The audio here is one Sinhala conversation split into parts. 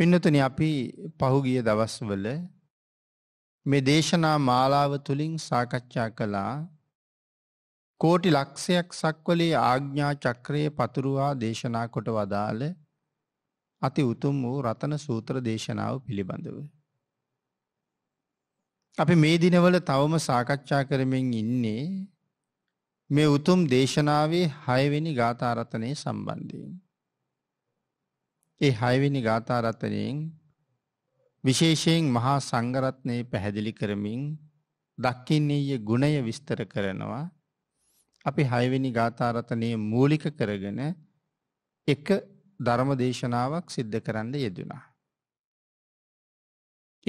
පින්නතුන අපි පහුගිය දවස්වල මේ දේශනා මාලාව තුළින් සාකච්ඡා කළා කෝටි ලක්ෂයක් සක්වලේ ආග්ඥා චක්‍රයේ පතුරුවා දේශනා කොට වදාළ අති උතුම් වූ රතන සූත්‍ර දේශනාව පිළිබඳව. අපි මේ දිනවල තවම සාකච්ඡා කරමින් ඉන්නේ මේ උතුම් දේශනාවේ හයවෙනි ගාථාරතනය සම්බන්ධයෙන්. ඒ හයවෙනි ගාථාරත්නයෙන් විශේෂයෙන් මහා සංගරත්නය පැහැදිලි කරමින් දක්කින්නේය ගුණය විස්තර කරනවා අපි හයවෙනි ගාථාරතනය මූලික කරගෙන එක ධර්ම දේශනාවක් සිද්ධ කරන්න යෙදුනා.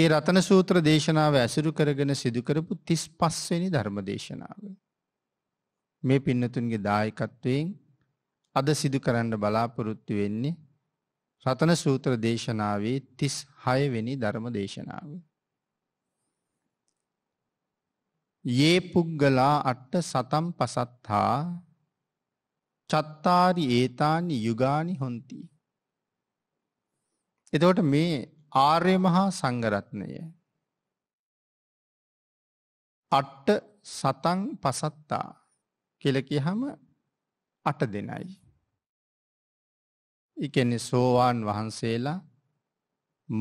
ඒ රතන සූත්‍ර දේශනාව ඇසුරු කරගෙන සිදුකරපු තිස් පස්වෙනි ධර්ම දේශනාව. මේ පින්නතුන්ගේ දායකත්වයෙන් අද සිදු කරන්න බලාපොරොත්තු වෙන්නේ රතන සූත්‍ර දේශනාවේ තිස් හයවෙනි ධර්ම දේශනාව. ඒ පුද්ගලා අට්ට සතම් පසත්හා චත්තාරි ඒතානි යුගානි හොන්ති. එතවට මේ ආර්ය මහා සංගරත්නය අට්ට සතන් පසත්තා කෙලකි හම අට දෙනයි. එකන්නේ සෝවාන් වහන්සේලා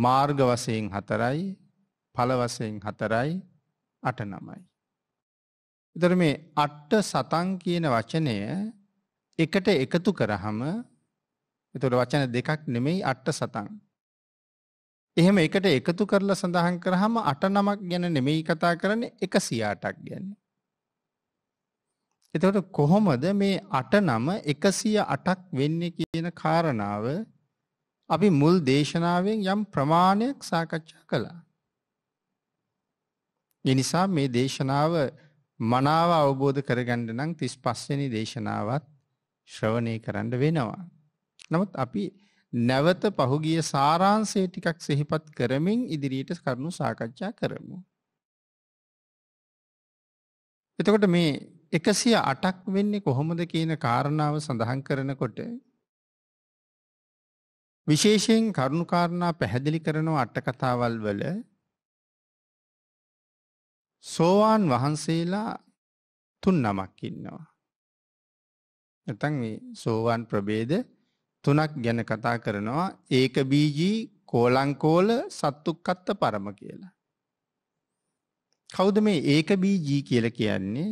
මාර්ග වසයෙන් හතරයි පලවසයෙන් හතරයි අට නමයි. එතර මේ අට්ට සතන් කියන වචනය එකට එකතු කරහම එතුට වචන දෙකක් නෙමෙයි අට්ට සතන්. එහෙම එකට එකතු කරලා සඳහන් කරහම අට නමක් ගැන නෙමෙයි කතා කරන එක සියාටක් ගැන. එතකොට කොහොමද මේ අට නම එකසිය අටක් වෙන්න කියන කාරණාව අපි මුල් දේශනාවෙන් යම් ප්‍රමාණයක් සාකච්ඡා කළා. එනිසා මේ දේශනාව මනාව අවබෝධ කරගන්න නම් තිස් පස්සනි දේශනාවත් ශ්‍රවණය කරන්න වෙනවා. නමුත් අපි නැවත පහුගිය සාරාන්සේ ටිකක් සිහිපත් කරමින් ඉදිරියට කරුණු සාකච්ඡා කරමු. එතකොට මේ එකසිය අටක් වෙන්නේ කොහොමද කියන කාරණාව සඳහන් කරනකොට විශේෂයෙන් කරුණුකාරණා පැහැදිලි කරනව අට්ටකතාවල් වල සෝවාන් වහන්සේලා තුන් නමක් ඉන්නවා. නැතන් සෝවාන් ප්‍රබේද තුනක් ගැන කතා කරනවා ඒක බීජී කෝලංකෝල සත්තුක්කත්ත පරම කියලා. කෞද මේ ඒක බීජී කියල කියන්නේ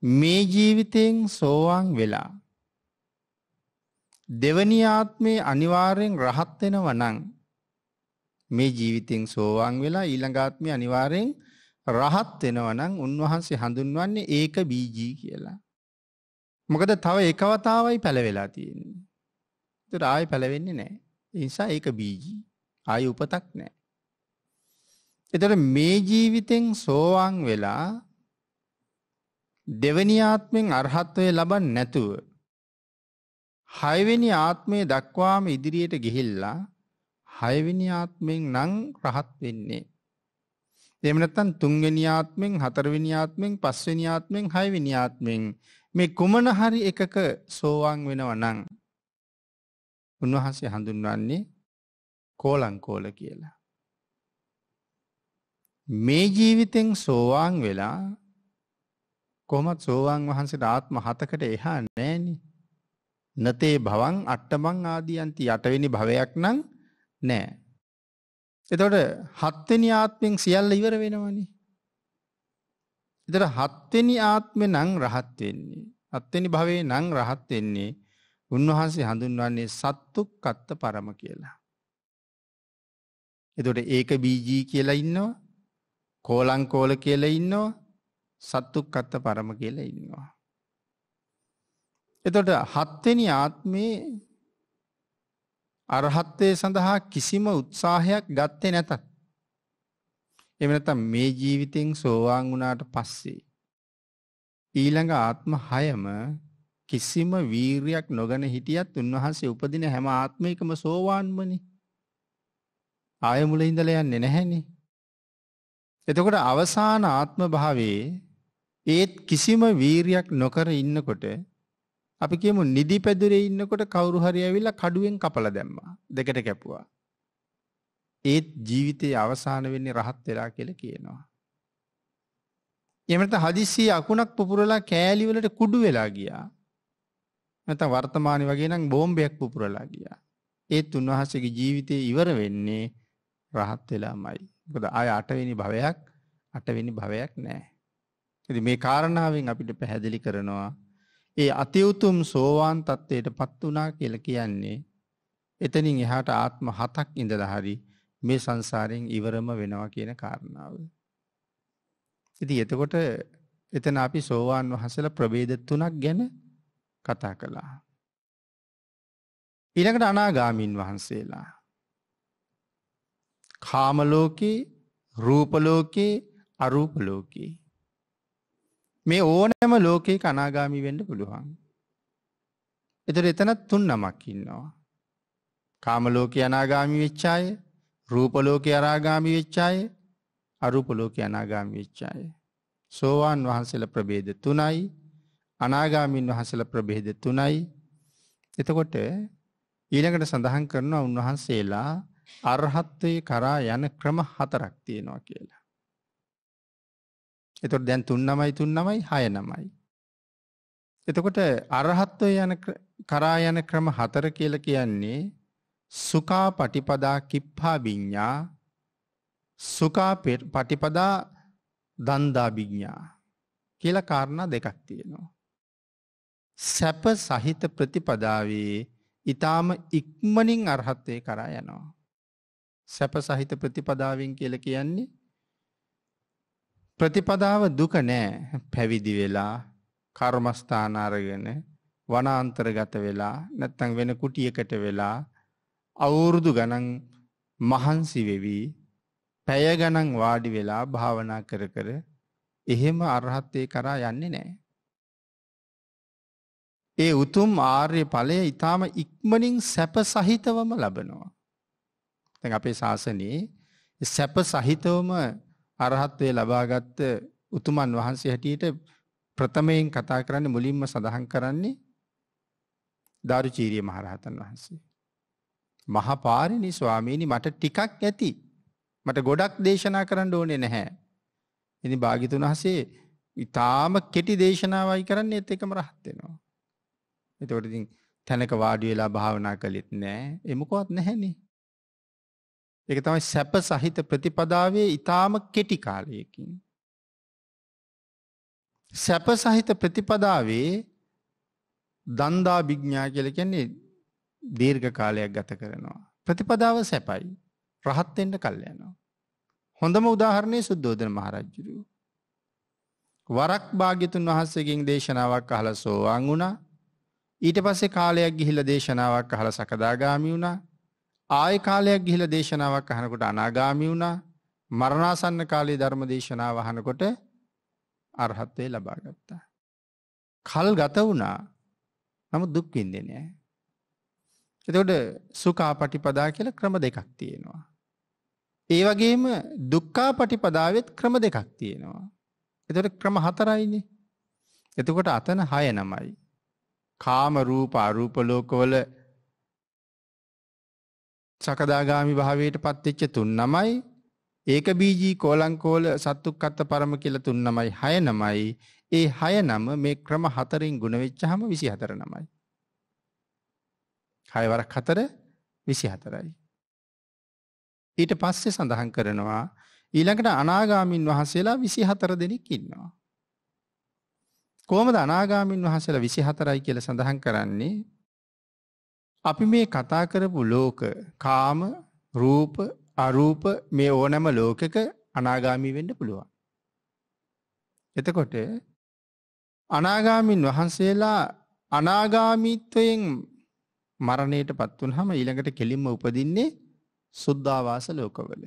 මේ ජීවිතයෙන් සෝවාන් වෙලා දෙවනි ආත්මේ අනිවාර්යෙන් රහත් වෙනව නම් මේ ජීවිතයෙන් සෝවාන් වෙලා ඊළඟ ආත්මේ අනිවාර්යෙන් රහත් වෙනව නම් උන්වහන්සේ හඳුන්වන්නේ ඒක බීජී කියලා. මොකද තව එක වතාවයි පැලවෙලා තියෙන්නේ. ඒතර ආයෙ පැලවෙන්නේ නැහැ. ඒ නිසා ඒක බීජී. ආයෙ උපතක් නැහැ. එතකොට මේ ජීවිතෙන් සෝවාන් වෙලා දෙවනි ආත්මෙන් අරහත්වය ලබන්නේ නැතුව හයවෙනි ආත්මය දක්වාම ඉදිරියට ගිහිල්ලා හයවෙනි ආත්මෙන් නම් රහත් වෙන්නේ. එහෙම නැත්නම් තුන්වෙනි ආත්මෙන් හතරවෙනි ආත්මෙන් පස්වෙනි ආත්මෙන් හයවෙනි ආත්මෙන් මේ කුමන හරි එකක සෝවාන් වෙනවා නම් උන්වහන්සේ හඳුන්වන්නේ කෝලංකෝල කියලා. මේ ජීවිතෙන් සෝවාන් වෙලා කොහොමත් සෝවාන් වහන්සේට ආත්ම හතකට එහා නෑනේ. නතේ භවං අට්ටමං ආදියන්ති යටවෙනි භවයක් නම් නෑ. එතකොට හත්වෙනි ආත්මෙන් සියල්ල ඉවර වෙනවනේ. එතට හත්වෙනි ආත්මෙ නං රහත් වෙන්නේ. හත්වෙනි භවේ නං රහත් වෙන්නේ උන්වහන්සේ හඳුන්වන්නේ සත්තුක් කත්ත පරම කියලා. එතොට ඒක බීජී කියලා ඉන්නවා කෝලංකෝල කියලා ඉන්නවා සත්තුක් කත්ත පරම කියලා ඉන්නවා. එතොට හත්වෙනි ආත්මයේ අරහත්වය සඳහා කිසිම උත්සාහයක් ගත්තේ නැතත්. එමනත මේ ජීවිතෙන් සෝවාන් වුණාට පස්සේ. ඊළඟ ආත්ම හයම කිසිම වීරයක් නොගන හිටියත් උන්වහන්සේ උපදින හැම ආත්මයකම සෝවාන්මනි. ආයමුල ඉඳල යන්නේ නැහැනේ. එතකොට අවසාන ආත්ම භාවේ ඒත් කිසිම වීරියක් නොකර ඉන්නකොට අපි කියමු නිදි පැදුරේ ඉන්නකොට කවුරු හරි ඇවිල්ලා කඩුවෙන් කපලා දැම්මා. දෙකට කැපුවා. ඒත් ජීවිතයේ අවසාන වෙන්නේ රහත් වෙලා කියලා කියනවා. එහෙම නැත්නම් හදිස්සියේ අකුණක් පුපුරලා කෑලි වලට කුඩු වෙලා ගියා. නැත්නම් වර්තමානයේ වගේ නම් බෝම්බයක් පුපුරලා ගියා. ඒත් උන්වහන්සේගේ ජීවිතේ ඉවර වෙන්නේ රහත් වෙලාමයි. මොකද ආය 8 වෙනි භවයක් 8 වෙනි භවයක් නැහැ. ඉතින් මේ කාරණාවෙන් අපිට පැහැදිලි කරනවා ඒ අති උතුම් සෝවාන් තත්ත්වයටපත් වුණා කියලා කියන්නේ එතනින් එහාට ආත්ම හතක් ඉඳලා හරි මේ සංසාරයෙන් ඉවරම වෙනවා කියන කාරණාව. ඉතින් එතකොට එතන අපි සෝවාන් වහන්සේලා ප්‍රභේද තුනක් ගැන කතා කළා. ඊළඟට අනාගාමීන් වහන්සේලා කාම ලෝකේ, රූප ලෝකේ, අරූප ලෝකේ මේ ඕනෑම ලෝකයේ කනාගාමි වෙන්ඩ පුළුවන්. එතර එතනත් තුන් නමක් ඉන්නවා. කාමලෝක අනාගාමි වෙච්චාය රූපලෝක අරාගාමි වෙච්චාය අරුපලෝක අනාගාමි වෙච්චාය. සෝවාන් වහන්සල ප්‍රබේද තුනයි අනාගාමීන් වහසල ප්‍රබේද තුනයි එතකොට ඊළඟට සඳහන් කරනවා උන්වහන්සේලා අර්හත්වය කරා යන ක්‍රම හතරක් තියෙනවා කියලා. එතොට දැන් තුන් නමයි තුන් නමයි හය නමයි. එතකොට අරහත්ව යන කරා යන ක්‍රම හතර කියල කියන්නේ සුකා පටිපදා කිප්හා බිඤ්ඥා සුකා පටිපදා දන්දාභිග්ඥා කියල කාරණා දෙකක් තියෙනවා. සැප සහිත ප්‍රතිපදාවේ ඉතාම ඉක්මනින් අර්හත්වය කරා යනවා. සැප සහිත ප්‍රතිපදාවෙන් කියල කියන්නේ ප්‍රතිපදාව දුක නෑ පැවිදි වෙලා කර්මස්ථානාරගෙන වනාන්තරගත වෙලා නැත්තං වෙන කුටියකට වෙලා අවුරුදු ගණන් මහන්සි වෙවී පැය ගණන් වාඩි වෙලා භාවනා කර කර එහෙම අරහත්තේ කරා යන්නේ නෑ. ඒ උතුම් ආර්ය ඵලය ඊටාම ඉක්මනින් සැප සහිතවම ලබනවා. දැන් අපේ ශාසනයේ සැප සහිතවම අරහත්වය ලබාගත්ත උතුමන් වහන්සේ හැටියට ප්‍රථමයෙන් කතා කරන්න මුලින්ම සඳහන් කරන්නේ දාරුචීරිය මහරහතන් වහන්සේ. මහපාරිණි ස්වාමීනි මට ටිකක් ඇති. මට ගොඩක් දේශනා කරන්න ඕනේ නැහැ. ඉනි භාගිතුන් වහසේ ඉතාම කෙටි දේශනාවයි කරන්නේ එත් එකම රහත්වෙනවා. එතකොටඉතින් තැනක වාඩි වෙලා භාවනා කළෙත් නෑ එමකොත් නැහැනේ. එක තමයි සැප සහිත ප්‍රතිපදාවේ ඉතාම කෙටි කාලයකින්. සැප සහිත ප්‍රතිපදාවේ දන්දා භිග්ඥා කියල කියන්නේ දීර්ඝ කාලයක් ගත කරනවා. ප්‍රතිපදාව සැපයි රහත්තෙන්ට කල්යනවා. හොඳම උදාහරණය සුද්දෝදන මහරජ්ජුරු. වරක් භාග්‍යතුන් වහන්සේකින් දේශනාවක් අහල සෝවාන් වුණා ඊට පස්සේ කාලයක් ගිහිල දේශනාවක් අහල සකදාගාමි වුණා ආය කාලයක් ගිහිලා දේශනාවක් අහනකොට අනාගාමි වුණා මරණාසන්න කාලේ ධර්ම දේශනාව අහනකොට අරහත්වේ ලබා ගත්තා. කල් ගත වුණා නමුත් දුක් විඳින්නේ නැහැ. එතකොට සුඛාපටිපදා කියලා ක්‍රම දෙකක් තියෙනවා. ඒ වගේම දුක්ඛාපටිපදාවෙත් ක්‍රම දෙකක් තියෙනවා. එතකොට ක්‍රම හතරයිනේ. එතකොට අතන 6 නමයි. කාම රූප අරූප ලෝකවල සකදාගාමි භාවයට පත්වෙච්ච තුන් නමයි ඒක බීජී කෝලංකෝල සත්තුක්කත්ත පරම කියලා තුන් නමයි හය නමයි ඒ හය නම මේ ක්‍රම හතරින් ගුණවෙච්චහම විසි හතර නමයි. හයවරක් හතර විසි හතරයි. ඊට පස්සේ සඳහන් කරනවා ඊළඟට අනාගාමින් වහන්සේලා විසි හතර දෙනෙක් ඉන්නවා. කෝමද අනාගාමින් වහසල විසි හතරයි කියල සඳහන් කරන්නේ අපි මේ කතා කරපු ලෝක කාම රූප අරූප මේ ඕනෑම ලෝකක අනාගාමී වෙන්න පුළුවන්. එතකොට අනාගාමින් වහන්සේලා අනාගාමීත්වයෙන් මරණයට පත්වන හම ඊළඟට කෙලින්ම උපදින්නේ සුද්ධවාස ලෝකවල.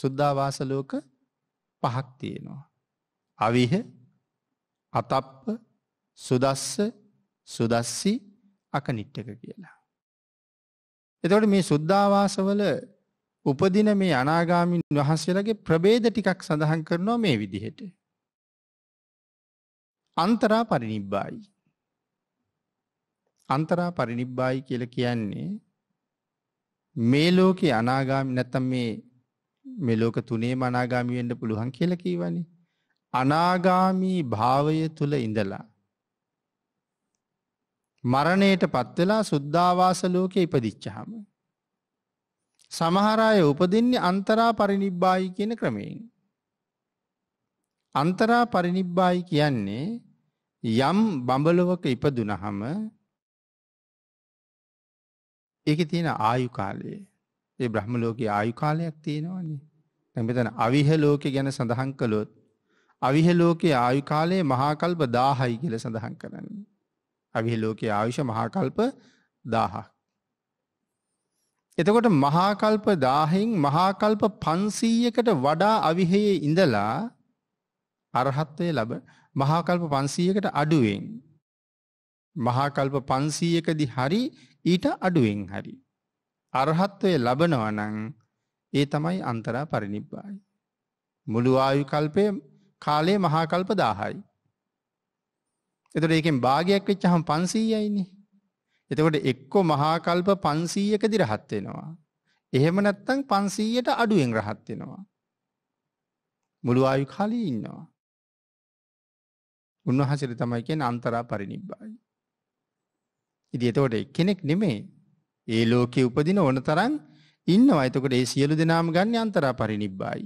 සුද්ධවාස ලෝක පහක් තියෙනවා. අවිහ අතප්ප සුදස්ස සුදස්සී අකනිට්ටක කියලා. එතකොට මේ සුද්ධාවාසවල උපදින මේ අනාගාමින් වහන්සේලගේ ප්‍රබේද ටිකක් සඳහන් කරනවා මේ විදිහට. අන්තරා පරිනිබ්බායි. අන්තරා පරිනිබ්බායි කියල කියන්නේ මේ ලෝකේ අනාගාමි නැත්තම් මේ මෙලෝක තුනේ මනාගාමිවෙන්ට පුළුවන් කියල කීවනි. අනාගාමී භාවය තුළ ඉඳලා මරණයට පත්වෙලා සුද්ධවාස ලෝකෙ ඉපදිච්චහම. සමහරාය උපදින්නේ අන්තරා පරිනිබ්බායි කියන ක්‍රමයෙන්. අන්තරා පරිනිබ්බායි කියන්නේ යම් බඹලොවක ඉපදුනහම ඒක තියෙන ආයු කාලයේ ඒ බ්‍රහ්ම ලෝකයේ ආයු කාලයක් තියෙනවනේ. දැන් මෙතන අවිහ ලෝකේ ගැන සඳහන් කළොත් අවිහ ලෝකයේ ආයු කාලය මහා කල්ප 1000යි කියලා සඳහන් කරන්නේ. අගේ ලෝකයේ ආයුෂ මහාකල්ප දාහක්. එතකොට මහාකල්ප දාහෙන් මහාකල්ප පන්සීයකට වඩා අවිහයේ ඉඳලා අරහත්වය ලබ මහාකල්ප පන්සීයකට අඩුවෙන්. මහාකල්ප පන්සීයකදි හරි ඊට අඩුවෙන් හරි. අරහත්වය ලබනවනං ඒ තමයි අන්තරා පරිනිබ්බායි. මුළු ආයුකල්පය කාලේ මහාකල්ප දාහයි. එතොට එකෙන් භාගයක් වෙච්ච හම් පන්සීයයිනේ. එතකොට එක්කෝ මහාකල්ප පන්සීයක දි රහත්වෙනවා. එහෙම නැත්තං පන්සීයට අඩුවෙන් රහත්වෙනවා. මුළු ආයු කාලී ඉන්නවා. උන්වහසර තමයි කියෙන් අන්තරා පරිනිබ්බායි. ඉදි එතකොට කෙනෙක් නෙමේ ඒ ලෝකෙ උපදින ඕන තරන් ඉන්න අයිතකොට ඒ සියලු දෙනාම ගන්න අන්තරා පරිනිබ්බායි.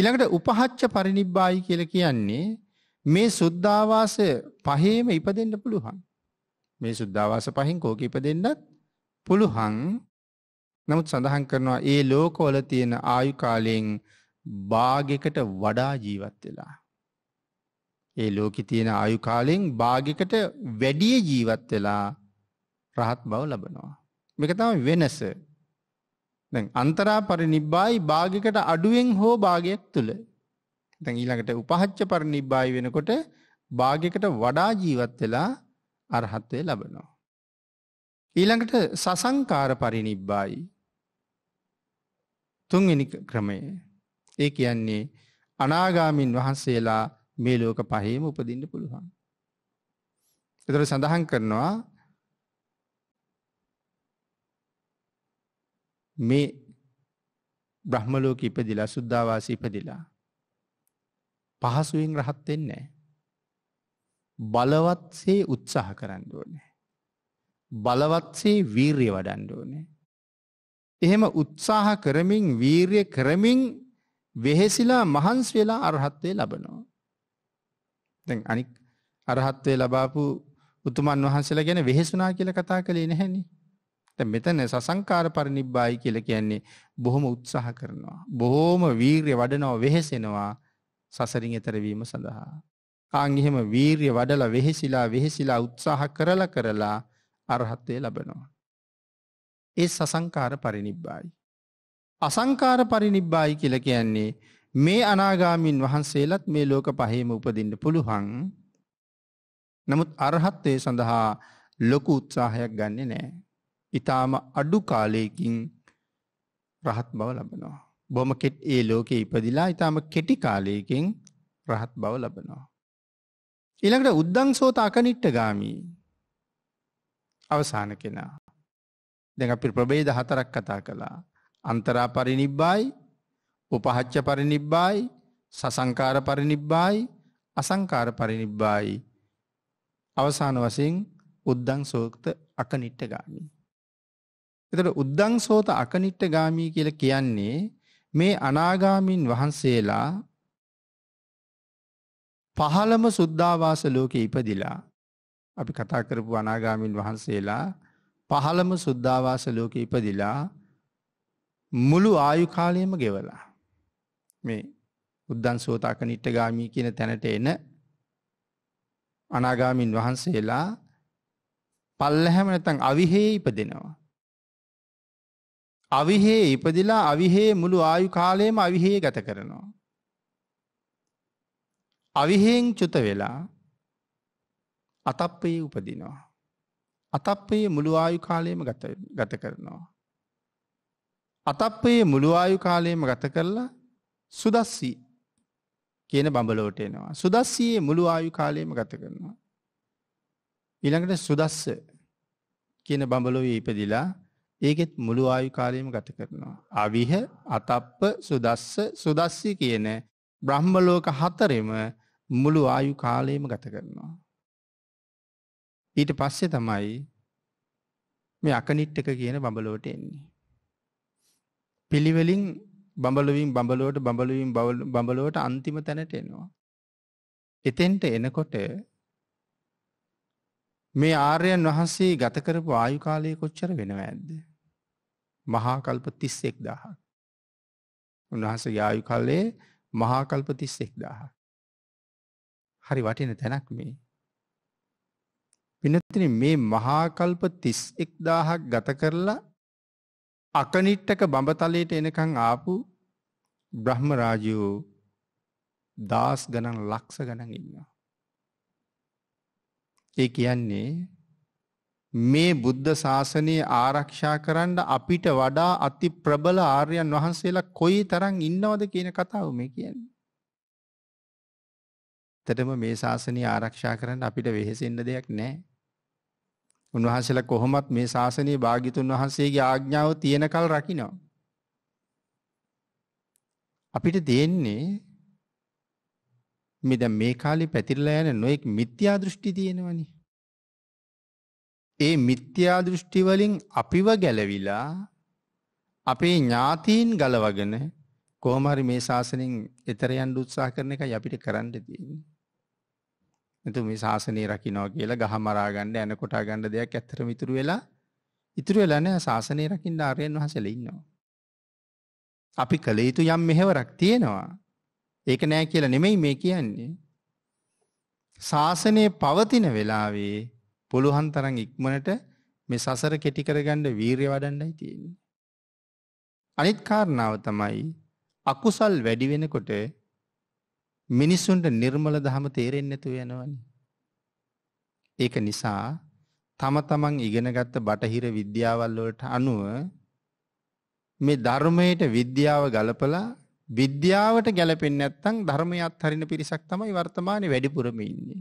ඉළඟට උපහච්ච පරිනිබ්බායි කියල කියන්නේ මේ සුද්ධාවාසය පහේම ඉපදෙන්න පුළුවන්. මේ සුද්ධාවාස පහෙන් කෝක ඉපදෙන්නත් පුළුවන්. නමුත් සඳහන් කරනවා ඒ ලෝකවල තියෙන ආයු කාලයෙන් භාගයකට වඩා ජීවත් වෙලා. ඒ ලෝකෙ තියෙන ආයු කාලයෙන් භාගයකට වැඩිය ජීවත් වෙලා රහත් බව ලබනවා. මේක තමයි වෙනස. දැන් අන්තරා පරිනිබ්බායි භාගයකට අඩුවෙන් හෝ භාගයක් තුල දැන් ඊළඟට උපහච්ච පරිනිබ්බාය වෙනකොට භාගයකට වඩා ජීවත් වෙලා අරහත්වය ලබනවා. ඊළඟට සසංකාර පරිනිබ්බායි තුන්වෙනි ක්‍රමය. ඒ කියන්නේ අනාගාමින් වහන්සේලා මේ ලෝක පහේම උපදින්න පුළුවන්. එතර සඳහන් කරනවා මේ බ්‍රහ්මලෝක ඉපදිලා සුද්ධවාසී ඉපදිලා පහසුවෙන් රහත් වෙන්නේ බලවත්සේ උත්සාහ කරන්න ඕනේ. බලවත්සේ වීර්ය වඩන්න ඕනේ. එහෙම උත්සාහ කරමින් වීර්ය කරමින් වෙහෙසිලා මහන්ස් වෙලා අරහත්වය ලබනවා. දැන් අනික් අරහත්වය ලබාපු උතුමන් වහන්සේලා ගැන වෙහෙසුනා කියලා කතා කළේ නැහැනි. දැන් මෙතන සසංකාර පරිනිබ්බායි කියලා කියන්නේ බොහොම උත්සාහ කරනවා. බොහොම වීර්ය වඩනවා වෙහෙසෙනවා. සසරින් එතරවීම සඳහා. කාංගිහෙම වීර්ය වඩල වෙහෙසිලා වෙහෙසිලා උත්සාහ කරල කරලා අරහත්වය ලබනවා. ඒ සසංකාර පරිනිබ්බායි. අසංකාර පරිනිබ්බායි කියල කියන්නේ මේ අනාගාමින් වහන්සේලත් මේ ලෝක පහේම උපදින්න පුළුහන් නමුත් අරහත්වය සඳහා ලොකු උත්සාහයක් ගන්න නෑ. ඉතාම අඩු කාලයකින් රහත් බව ලබනවා. බොම කෙට් ඒ ලෝකයේ ඉපදිලා ඉතාම කෙටි කාලයකින් රහත් බව ලබනවා. ඊළඟට උද්දං සෝත අකනිට්ට ගාමී අවසාන කෙනා. දෙ අපි ප්‍රබේද හතරක් කතා කළා. අන්තරා පරිනිබ්බායි උපහච්ච පරිනිබ්බායි සසංකාර පරිනිබ්බායි අසංකාර පරිනිබ්බායි අවසාන වසින් උද්දං සෝක්ත අකනිට්ට ගාමී. එතට උද්දං සෝත අකනිට්ට ගාමී කියල කියන්නේ මේ අනාගාමින් වහන්සේලා පහළම සුද්ධාවාස ලෝකෙ ඉපදිලා අපි කතා කරපු අනාගාමින් වහන්සේලා පහළම සුද්ධාවාස ලෝකෙ ඉපදිලා මුළු ආයු කාලයම ගෙවලා මේ උද්දන් සෝතාක නිට්ටගාමී කියන තැනට එන අනාගාමින් වහන්සේලා පල්ලැහැම නැතන් අවිහේ ඉපදෙනවා. අවිහේ ඉපදිලා අවිහේ මුළු ආයු කාලයම අවිහේ ගත කරනවා. අවිහෙෙන් චුත වෙලා අතප්පයේ උපදිනවා. අතප්පයේ මුළු ආයු කාලයම ගත කරනවා. අතප්පයේ මුළු ආයු කාලයම ගත කරලා සුදස්සී කියන බඹලෝට එනවා. සුදස්සයේ මුළු ආයු කාලයම ගත කරනවා. ඉළඟට සුදස්ස කියන බඹලොව ඉපදිලා ඒකෙත් මුළු ආයු කාලයම ගත කරනවා. අවිහ අතප්ප සුදස්ස සුදස්සි කියන බ්‍රහ්මලෝක හතරෙම මුළු ආයු කාලයම ගත කරනවා. ඊට පස්සේ තමයි මේ අකනිට්ටක කියන බඹලෝට එන්නේ. පිළිවෙලින් බඹලුවින් බඹලෝට බඹලුවින් බඹලෝට අන්තිම තැනට එනවා. එතෙන්ට එනකොට මේ ආර්යන් වහන්සේ ගත කරපු ආයුකාලය කොච්චර වෙනවා ඇද්ද. මහාකල්ප තිස් එෙක් දාහ. උන්වහස යායු කල්ලේ මහාකල්ප තිස් එෙක් දාහ. හරි වටින තැනක් මේ. පිනතින මේ මහාකල්ප තිස් එක් දාහක් ගත කරලා අකනිට්ටක බඹතලයට එනකං ආපු බ්‍රහ්ම රාජයෝ දාස් ගනන් ලක්ස ගනන් ඉන්නවා. ඒ කියන්නේ මේ බුද්ධ ශාසනය ආරක්ෂා කරන්න අපිට වඩා අති ප්‍රබල ආර්යයන් වහන්සේලා කොයි තරම් ඉන්නවද කියන කතාව මේ කියන්නේ. ඇත්තටම මේ ශාසනය ආරක්ෂා කරන්න අපිට වෙහෙසෙන්න දෙයක් නැහැ. උන්වහන්සේලා කොහොමත් මේ ශාසනය භාග්‍යතුන් වහන්සේගේ ආඥාව තියෙනකල් රකින්න. අපිට දෙන්නේ මේ දැන් මේ කාලේ පැතිරලා යන නොඑක් මිත්‍යා දෘෂ්ටි තියෙනවනේ. ඒ මිත්‍යා දෘෂ්ටි වලින් අපිව ගැලවිලා අපේ ඥාතීන් ගලවගෙන කොහොම හරි මේ ශාසනයෙන් එතර යන්න උත්සාහ කරන එකයි අපිට කරන්න තියෙන්නේ. එතකොට මේ ශාසනය රකින්නවා කියලා ගහ මරා ගන්න එන කොටා ගන්න දෙයක් ඇත්තටම ඉතුරු වෙලා ඉතුරු වෙලා නැහැ ශාසනය රකින්න ආර්යයන් වහන්සේලා ඉන්නවා. අපි කළ යුතු යම් මෙහෙවරක් තියෙනවා. ඒක නෑ කියලා නෙමෙයි මේ කියන්නේ. ශාසනය පවතින වෙලාවේ පුළුවන් තරන් ඉක්මනට මේ සසර කෙටිකරගණ්ඩ වීරය වඩන්ඩයි තියෙන්නේ. අනිත් කාරණාව තමයි අකුසල් වැඩි වෙනකොට මිනිස්සුන්ට නිර්මල දහම තේරෙන් නැතු යනවනි. ඒක නිසා තම තමන් ඉගෙනගත්ත බටහිර විද්‍යාවල්ලොට අනුව මේ ධර්මයට විද්‍යාව ගලපලා විද්‍යාවට ගැලපෙන් නැත්තං ධර්මය අත්හරින පිරිසක් තමයි වර්තමානය වැඩිපුරම ඉන්නේ.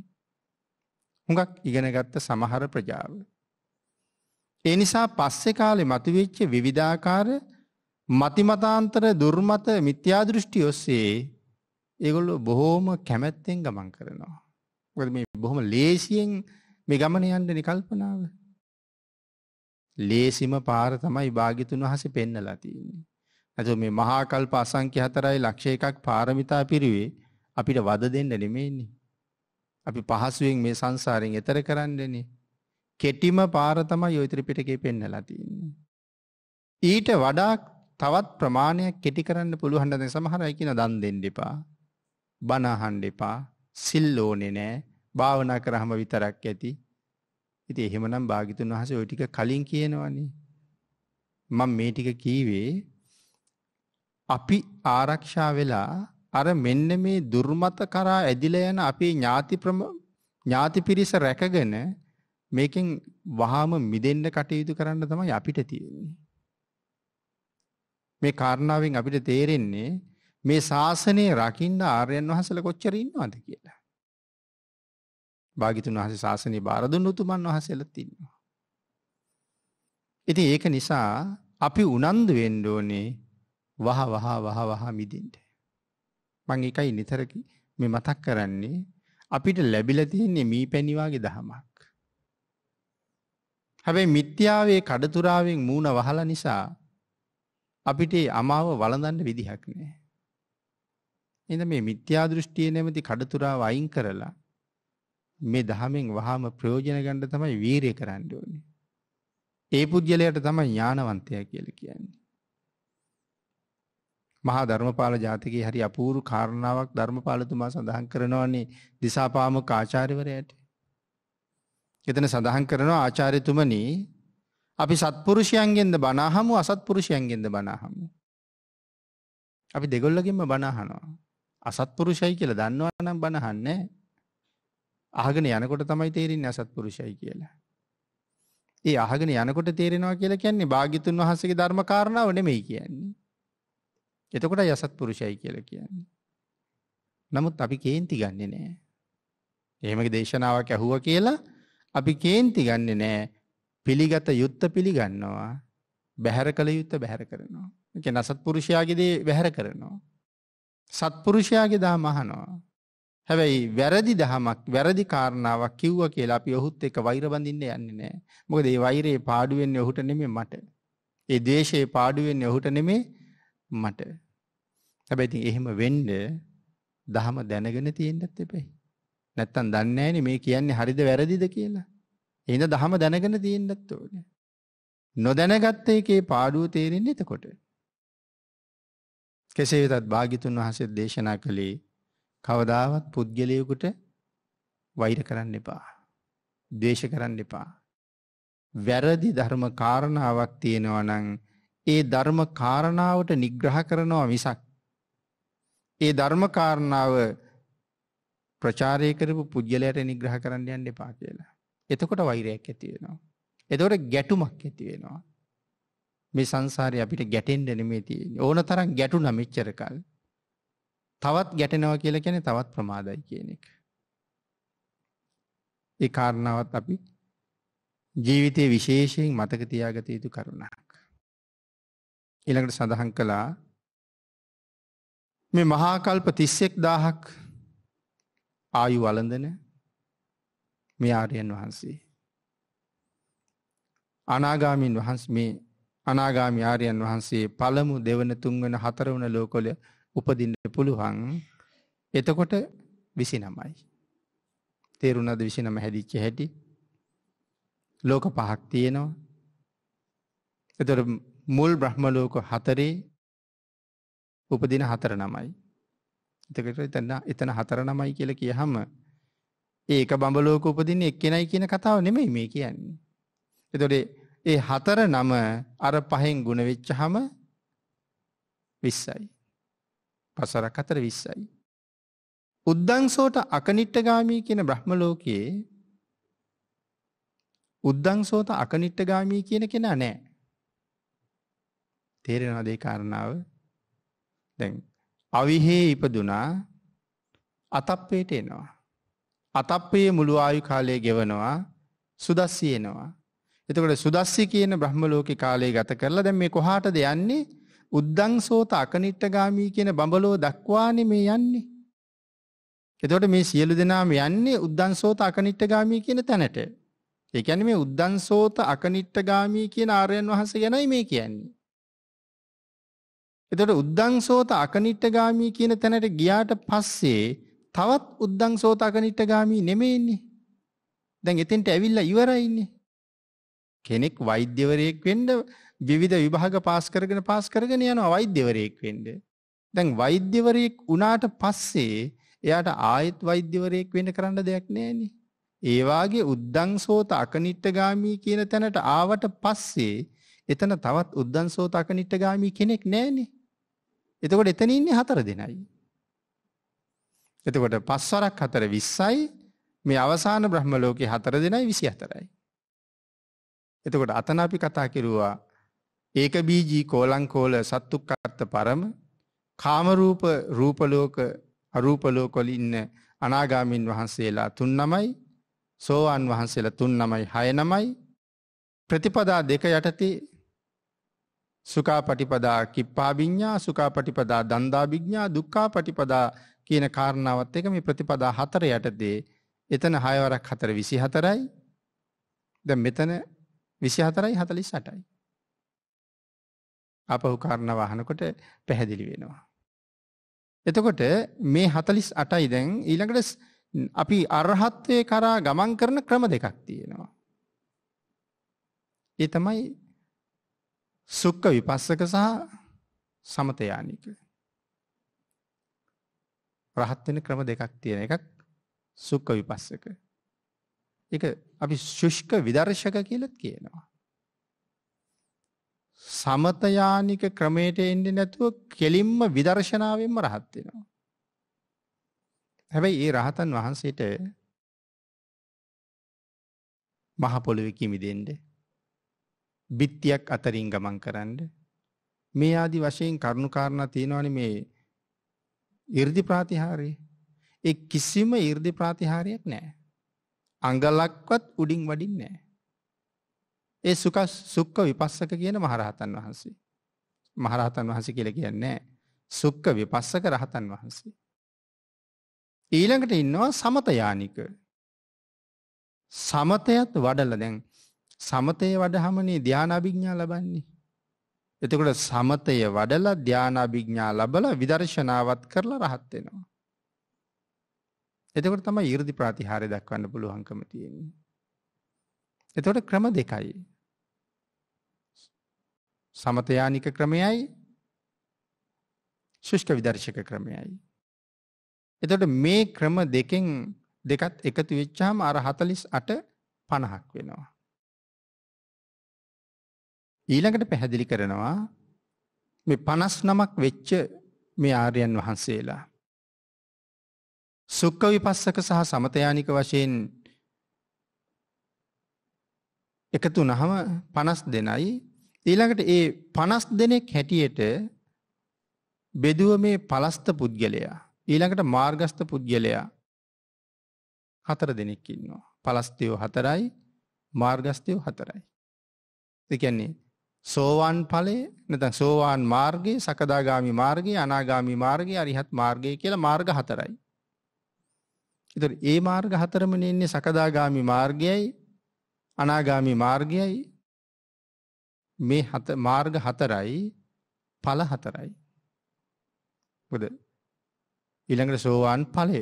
හුඟක් ඉගෙනගත්ත සමහර ප්‍රජාව. ඒ නිසා පස්සෙ කාලෙ මතුවෙච්ච විවිධාකාර මතිමතාන්තර දුර්මත මිත්‍යාදෘෂ්ටි ඔස්සේ ඒගොල්ලු බොහෝම කැමැත්තෙන් ගමන් කරනවා. ගොද මේ බොහොම ලේසියෙන් මේ ගමන යන්ඩ නිකල්පනාව. ලේසිම පාර තමයි භාගිතුන් වහස පෙන්න ලතින්නේ. අද මේ මහා කල්ප අසංඛ්‍ය 4යි ලක්ෂ 1ක් පාරමිතා පිරිවේ අපිට වද දෙන්න නෙමෙයිනේ. අපි පහසුවෙන් මේ සංසාරයෙන් එතර කරන්නනේ. කෙටිම පාර තමයි ওই ත්‍රිපිටකේ පෙන්නලා තියෙන්නේ. ඊට වඩා තවත් ප්‍රමාණයක් කෙටි කරන්න පුළුවන් නම් සමහර අය කියන දන් දෙන්න එපා. බණ අහන්න එපා. සිල් ඕනේ නෑ. භාවනා කරාම විතරක් ඇති. ඉතින් එහෙමනම් භාගිතුන් වහන්සේ ওই ටික කලින් කියනවනේ. මම මේ ටික කීවේ අපි ආරක්ෂා වෙලා අර මෙන්න මේ දුර්මත කරා ඇදිලා යන අපේ ඥාති ප්‍රම ඥාති පිරිස රැකගෙන මේකෙන් වහාම මිදෙන්න කටයුතු කරන්න තමයි අපිට තියෙන්නේ. මේ කාරණාවෙන් අපිට තේරෙන්නේ මේ ශාසනය රකින්න ආර්යයන් වහන්සේලා කොච්චර ඉන්නවද කියලා. භාග්‍යතුන් වහන්සේ ශාසනය බාර දුන්න උතුමන් වහන්සේලාත් ඉන්නවා. ඉතින් ඒක නිසා අපි උනන්දු වෙන්න ඕනේ වහ වහ වහ වහ මිදෙන්ට. මං එකයි නිතරකි මේ මතක් කරන්නේ අපිට ලැබිල තියෙන්නේ මී පැණිවාගේ දහමක්. හැබැයි මිත්‍යාවේ කඩතුරාවෙන් මූුණ වහල නිසා අපිට අමාව වලඳන්න විදිහක් නෑ. එඳ මේ මිත්‍යාදෘෂ්ටිය නැමති කඩතුරාව අයින් කරලා මේ දහමෙන් වහාම ප්‍රයෝජන ගණ්ඩ තමයි වීරය කරන්න ඕනි. ඒ පුද්ගලයට තමයි ඥානවන්තය කියල කියන්නේ. මහා ධර්මපාල ජාතකයේ හරි අපූර්ව කාරණාවක් ධර්මපාලතුමා සඳහන් කරනවානේ දිසාපාමක ආචාර්යවරයාට. එතන සඳහන් කරනවා ආචාර්යතුමනි අපි සත්පුරුෂයන්ගෙන්ද බණ අහමු අසත්පුරුෂයන්ගෙන්ද බණ අහමු. අපි දෙගොල්ලගෙන්ම බණ අහනවා. අසත්පුරුෂයි කියලා දන්නවා නම් බණ අහන්නේ අහගෙන යනකොට තමයි තේරෙන්නේ අසත්පුරුෂයි කියලා. ඒ අහගෙන යනකොට තේරෙනවා කියලා කියන්නේ භාග්‍යතුන් වහන්සේගේ ධර්ම කාරණාව නෙමෙයි කියන්නේ. එතකොට යසත් පුරුෂයි කියල කියන්නේ. නමුත් අපි කේන්ති ගන්නේ නෑ. එහෙමක දේශනාවක් ඇහුව කියලා අපි කේන්ති ගන්නේ නෑ පිළිගත යුත්ත පිළිගන්නවා බැහැර කළ යුත්ත බැහැර කරනවා. එක නසත් පුරුෂයාගේදේ බැහැර කරනවා. සත්පුරුෂයාගේ දා මහනවා. හැබැයි වැරදි දහමක් වැරදි කාරණාවක් කිව්ව කියලා අපි ඔහුත් එක වෛරබඳින්න යන්නේ නෑ මොකද ඒ වෛරයේ පාඩුවෙන්නේ ඔහුට නෙමේ මට. ඒ දේශයේ පාඩුවෙන්නේ ඔහුට නෙමේ මට. හැබැයි ඉතින් එහෙම වෙන්න දහම දැනගෙන තියෙන්නත් එපයි. නැත්තම් දන්නේ නැහැනේ මේ කියන්නේ හරිද වැරදිද කියලා. එහෙනම් දහම දැනගෙන තියෙන්නත් ඕනේ. නොදැනගත්ත එකේ පාඩුව තේරෙන්නේ එතකොට. කෙසේ වෙතත් භාග්‍යතුන් වහන්සේ දේශනා කළේ කවදාවත් පුද්ගලයෙකුට වෛර කරන්න එපා. ද්වේෂ කරන්න එපා. වැරදි ධර්ම කාරණාවක් තියෙනවා නම් ඒ ධර්ම කාරණාවට නිග්‍රහ කරනවා මිසක් ඒ ධර්ම කාරණාව ප්‍රචාරය කරපු පුද්ගලයාට නිග්‍රහ කරන්න යන්න එපා කියලා. එතකොට වෛරයක් ඇති වෙනවා. එතකොට ගැටුමක් ඇති වෙනවා. මේ සංසාරේ අපිට ගැටෙන්න නෙමෙයි තියෙන්නේ. ඕන තරම් ගැටුණා මෙච්චරකල්. තවත් ගැටෙනවා කියලා කියන්නේ තවත් ප්‍රමාදයි කියන එක. ඒ කාරණාවත් අපි ජීවිතයේ විශේෂයෙන් මතක තියාගත යුතු කරුණක්. ඊළඟට සඳහන් කළා මේ මහාකල්ප තිස්සෙක් දාහක් ආයු වලඳන මේ ආරයන් වහන්සේ. අනාගාමීන් වහන්ස මේ අනාගාමි ආරයන් වහන්සේ පළමු දෙවන තුන්වන හතරවන ලෝකොල උපදින්න පුළුවන් එතකොට විසි නමයි. තේරුණද විසි නම හැදිච්ච හැටි ලෝක පහක් තියෙනවා එතොට මුල් බ්‍රහ්මලෝක හතරේ උපදින හතර නමයි. එතකට එතන එතන හතර නමයි කියලා කියහම ඒක බඹලෝක උපදින්නේ එක්කෙනයි කියන කතාව නෙමෙයි මේ කියන්නේ. එතකොට ඒ හතර නම අර පහෙන් ගුණ වෙච්චහම 20යි. පසරක් හතර 20යි. උද්දංසෝට අකනිට්ඨගාමී කියන බ්‍රහ්ම ලෝකයේ උද්දංසෝත අකනිට්ඨගාමී කියන කෙනා නැහැ. තේරෙනවද ඒ කාරණාව? දැන් අවිහේ ඉපදුනා අතප්පේට එනවා. අතප්පේ මුළු ආයු කාලය ගෙවනවා සුදස්සියනවා. එතකොට සුදස්සි කියන බ්‍රහ්මලෝක කාලය ගත කරලා දැන් මේ කොහාටද යන්නේ උද්දං සෝත අකනිට්ටගාමී කියන බඹලෝ දක්වානේ මේ යන්නේ. එතකොට මේ සියලු දෙනාම යන්නේ උද්දං සෝත අකනිට්ටගාමී කියන තැනට. ඒ කියන්නේ මේ උද්දං සෝත අකනිට්ටගාමී කියන ආර්යයන් වහන්සේ ගැනයි මේ කියන්නේ. එතකොට උද්දංසෝත අකනිට්ඨගාමී කියන තැනට ගියාට පස්සේ තවත් උද්දංසෝත අකනිට්ඨගාමී නෙමෙයිනේ. දැන් එතෙන්ට ඇවිල්ලා ඉවරයිනේ. කෙනෙක් වෛද්‍යවරයෙක් වෙන්න විවිධ විභාග පාස් කරගෙන පාස් කරගෙන යනවා වෛද්‍යවරයෙක් වෙන්න. දැන් වෛද්‍යවරයෙක් වුණාට පස්සේ එයාට ආයෙත් වෛද්‍යවරයෙක් වෙන්න කරන්න දෙයක් නැහැනේ. ඒ වාගේ උද්දංසෝත අකනිට්ඨගාමී කියන තැනට ආවට පස්සේ එතන තවත් උද්දංසෝත අකනිට්ඨගාමී කෙනෙක් නැහැනේ. එතකොට එතන ඉන්නේ හතර දෙනයි. එතකොට පස්වරක් හතර විස්සයි මේ අවසාන බ්‍රහ්ම ලෝකෙ හතර දෙනයි විසි හතරයි. එතකොට අතන අපි කතා කිරුවා ඒක බීජී කෝලංකෝල සත්තුක්කත්ත පරම කාමරූප රූපලෝක අරූපලෝකොල ඉන්න අනාගාමින් වහන්සේලා තුන් නමයි සෝවාන් වහන්සේලා තුන් නමයි හය නමයි ප්‍රතිපදා දෙක යටතේ සුකා පටිපදා කිප්පාබිඤ්ඥා සුකා පටිපදා දන්දාභිග්ඥා දුක්කා පටිපදා කියන කාරණාවත් එක මේ ප්‍රතිපදා හතර යටදේ එතන හයවරක් හතර විසි හතරයි ද මෙතන විසි හතරයි හතලි සටයි. අපහු කාරණ වහනකොට පැහැදිලි වෙනවා. එතකොට මේ හතලිස් අටයි දැන් ඊළඟට අපි අරහත්වය කරා ගමන් කරන ක්‍රම දෙකක් තියෙනවා. ඒ තමයි සුක්ක විපස්සක සහ සමතයානික. ප්‍රහත්වෙන ක්‍රම දෙකක් තියෙන එකක් සුක්ක විපස්සක. එක අපි ශුෂ්ක විදර්ශක කියලත් කියනවා. සමතයානික ක්‍රමයට එන්ඩ නැතුව කෙලින්ම විදර්ශනාවෙන්ම රහත්වෙනවා. හැබැයි ඒ රහතන් වහන්සේට මහපොළොවෙ කිමිදෙන්ට බිත්තියක් අතරින් ගමන් කරන්න මේ ආදි වශයෙන් කරුණු කාරණා තියෙනවනේ මේ 이르දි ප්‍රතිහාරය ඒ කිසිම 이르දි ප්‍රතිහාරයක් නැහැ අඟලක්වත් උඩින් වඩින්නේ නැහැ ඒ සුඛ සුක්ඛ විපස්සක කියන මහරහතන් වහන්සේ මහරහතන් වහන්සේ කියලා කියන්නේ සුක්ඛ විපස්සක රහතන් වහන්සේ ඊළඟට ඉන්නවා සමත යානික සමතයත් වඩලා දැන් සමතය වඩහමනේ ධ්‍යානාභිඥා ලබන්නේ. එතකොට සමතය වඩලා ධ්‍යානාභිඥා ලබල විදර්ශනාවත් කරලා රහත්වෙනවා. එතකට තම ඉරදි ප්‍රතිහාරය දක්වන්න පුළුවන්කම තියෙන්නේ. එතොට ක්‍රම දෙකයි. සමතයානික ක්‍රමයයි ශුෂ්ක විදර්ශක ක්‍රමයයි. එතොට මේ ක්‍රම දෙකෙන් දෙකත් එකතු වෙච්චාම අර හතලිස් අට පණහක් වෙනවා. ඊළඟට පැහැදිලි කරනවා මේ 59ක් වෙච්ච මේ ආර්යයන් වහන්සේලා සුක්ඛ විපස්සක සහ සමතයානික වශයෙන් එකතු වුණහම 50 දෙනයි ඊළඟට ඒ 50 දෙනෙක් හැටියට බෙදුව මේ පලස්ත පුද්ගලයා ඊළඟට මාර්ගස්ත පුද්ගලයා හතර දෙනෙක් ඉන්නවා පලස්තයෝ හතරයි මාර්ගස්තයෝ හතරයි ඒ කියන්නේ සෝවාන් ඵලය නැතන් සෝවාන් මාර්ගයේ සකදාගාමි මාර්ගයේ අනාගාමි මාර්ගයේ අරිහත් මාර්ගය කියලා මාර්ග හතරයි. ඉතින් ඒ මාර්ග හතරමනේ ඉන්නේ සකදාගාමි මාර්ගයයි අනාගාමි මාර්ගයයි මේ හත මාර්ග හතරයි ඵල හතරයි. මොකද ඊළඟට සෝවාන් ඵලය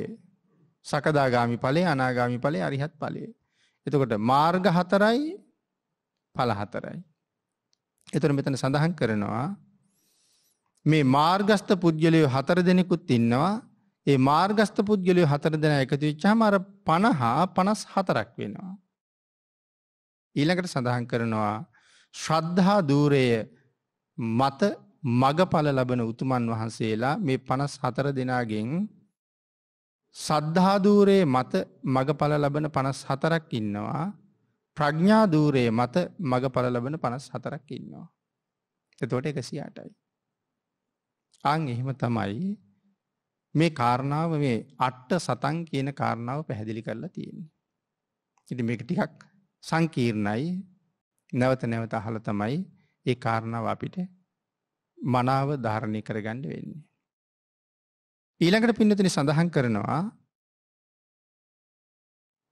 සකදාගාමි ඵලය අනාගාමි ඵලය අරිහත් ඵලය. එතකොට මාර්ග හතරයි ඵල හතරයි. එතුර මෙතන සඳහන් කරනවා මේ මාර්ගස්ත පුද්ගලයෝ හතර දෙනෙකුත් ඉන්නවා ඒ මාර්ගස්ත පුද්ගලයෝ හතර දෙන එකතු විච්චාම අර පණහා පනස් හතරක් වෙනවා. ඊළඟට සඳහන් කරනවා ශ්‍රද්ධහා දූරය මත මගඵල ලබන උතුමන් වහන්සේලා මේ පනස් හතර දෙනාගෙන් සද්ධාදූරයේ මත මගඵල ලබන පනස් හතරක් ඉන්නවා ප්‍රඥා ධූරයේ මත මගඵල ලබන 54ක් ඉන්නවා. එතකොට 108යි. ආන් එහෙම තමයි මේ කාරණාව මේ අට්ට සතන් කියන කාරණාව පැහැදිලි කරලා තියෙන්නේ. ඉතින් මේක ටිකක් සංකීර්ණයි. නැවත නැවත අහලා තමයි ඒ කාරණාව අපිට මනාව ධාරණය කරගන්න වෙන්නේ. ඊළඟට පින්නතින සඳහන් කරනවා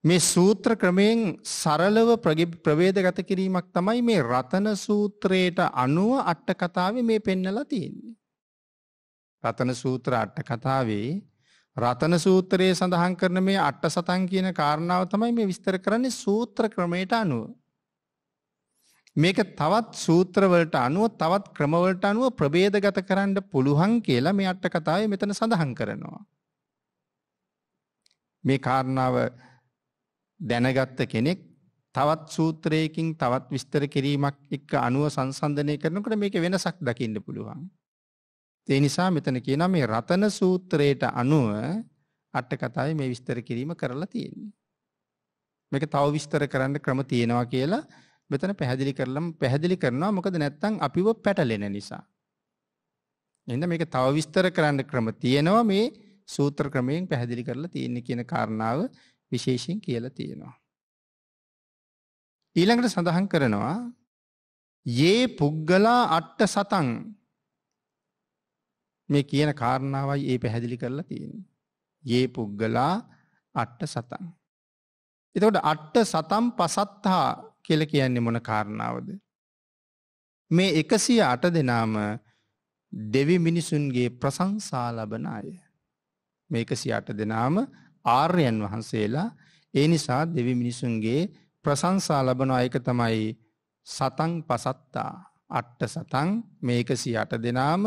මේ සූත්‍ර ක්‍රමයෙන් සරලව ප්‍රවේදගත කිරීමක් තමයි මේ රතන සූත්‍රයට අනුව අට්ට කතාව මේ පෙන්නලා තියෙන්නේ. රතන සූත්‍ර අට්ට කතාවේ රතන සූත්‍රයේ සඳහන් කරන මේ අට්ට සතන් කියන කාරණාව තමයි මේ විස්තර කරන්නේ සූත්‍ර ක්‍රමයට අනුව. මේක තවත් සූත්‍රවලට අනුව තවත් ක්‍රමවලට අනුව ප්‍රබේදගත කරන්න පුළුවන් කියලා මේ අට්ට කතාවේ මෙතන සඳහන් කරනවා. මේ කාරණාව දැනගත්ත කෙනෙක් තවත් සූත්‍රයකින් තවත් විස්තර කිරීමක් එක්ක අනුව සංසන්ධනය කරනකොට මේක වෙනසක් දකින්න පුළුවන්. ඒ නිසා මෙතන කියන මේ රතන සූත්‍රයට අනුව අට කතාවේ මේ විස්තර කිරීම කරලා තියෙන්නේ. මේක තව විස්තර කරන්න ක්‍රම තියෙනවා කියලා මෙතන පැහැදිලි කරලම පැහැදිලි කරනවා මොකද නැත්තම් අපිව පැටලෙන නිසා. එහෙනම් මේක තව විස්තර කරන්න ක්‍රම තියෙනවා මේ සූත්‍ර ක්‍රමයෙන් පැහැදිලි කරලා තියෙන්නේ කියන කාරණාව විශේෂයෙන් කියලා තියෙනවා. ඊළඟට සඳහන් කරනවා ඒ පුද්ගලා අට්ට සතන් මේ කියන කාරණාවයි ඒ පැහැදිලි කරලා තියෙන. ඒ පුද්ගලා අට්ට සතන්. එතකොට අට්ට සතම් පසත්හා කියල කියන්නේ මොන කාරණාවද. මේ එකසිය අට දෙනාම දෙවි මිනිසුන්ගේ ප්‍රසංසා ලබන අය. මේ එකසි අට දෙනාම ආර්යයන් වහන්සේලා ඒ නිසා දෙවි මිනිසුන්ගේ ප්‍රශංසා ලබනවා ඒක තමයි සතන් පසත්තා අට්ට සතන් මේක සි අට දෙනාම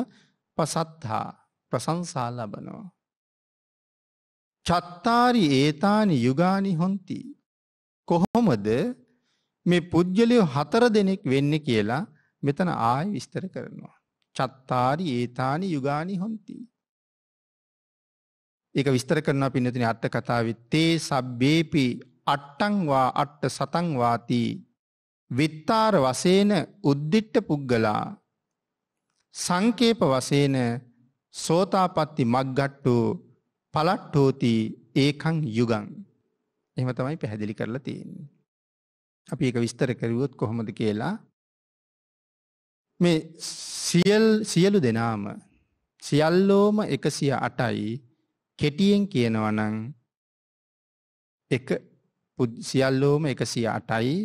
පසත්හා ප්‍රසංසා ලබනවා. චත්තාරි ඒතානි යුගානි හොන්ති. කොහොමද මේ පුද්ගලයෝ හතර දෙනෙක් වෙන්න කියලා මෙතන ආය විස්තර කරනවා. චත්තාරි ඒතානි යුගානි හොන්තිී. ඒක විස්තර කරනවා පින්නතින අට කතාවේ තේ සබ්බේපි අට්ටංවා අට්ට සතංවාති විත්තාර වසේන උද්දිට්ට පුද්ගලා සංකේප වසේන සෝතාපත්ති මක්ගට්ටු පලට්ටෝති ඒකං යුගං එහම තමයි පැහැදිලි කරලා තියන්නේ. අපි එක විස්තර කරුවොත් කොහොමද කියලා මේ සියල් සියලු දෙනාම සියල්ලෝම එකසිය අටයි කෙටියෙන් කියනවා නම් එක සියල්ලෝම 108යි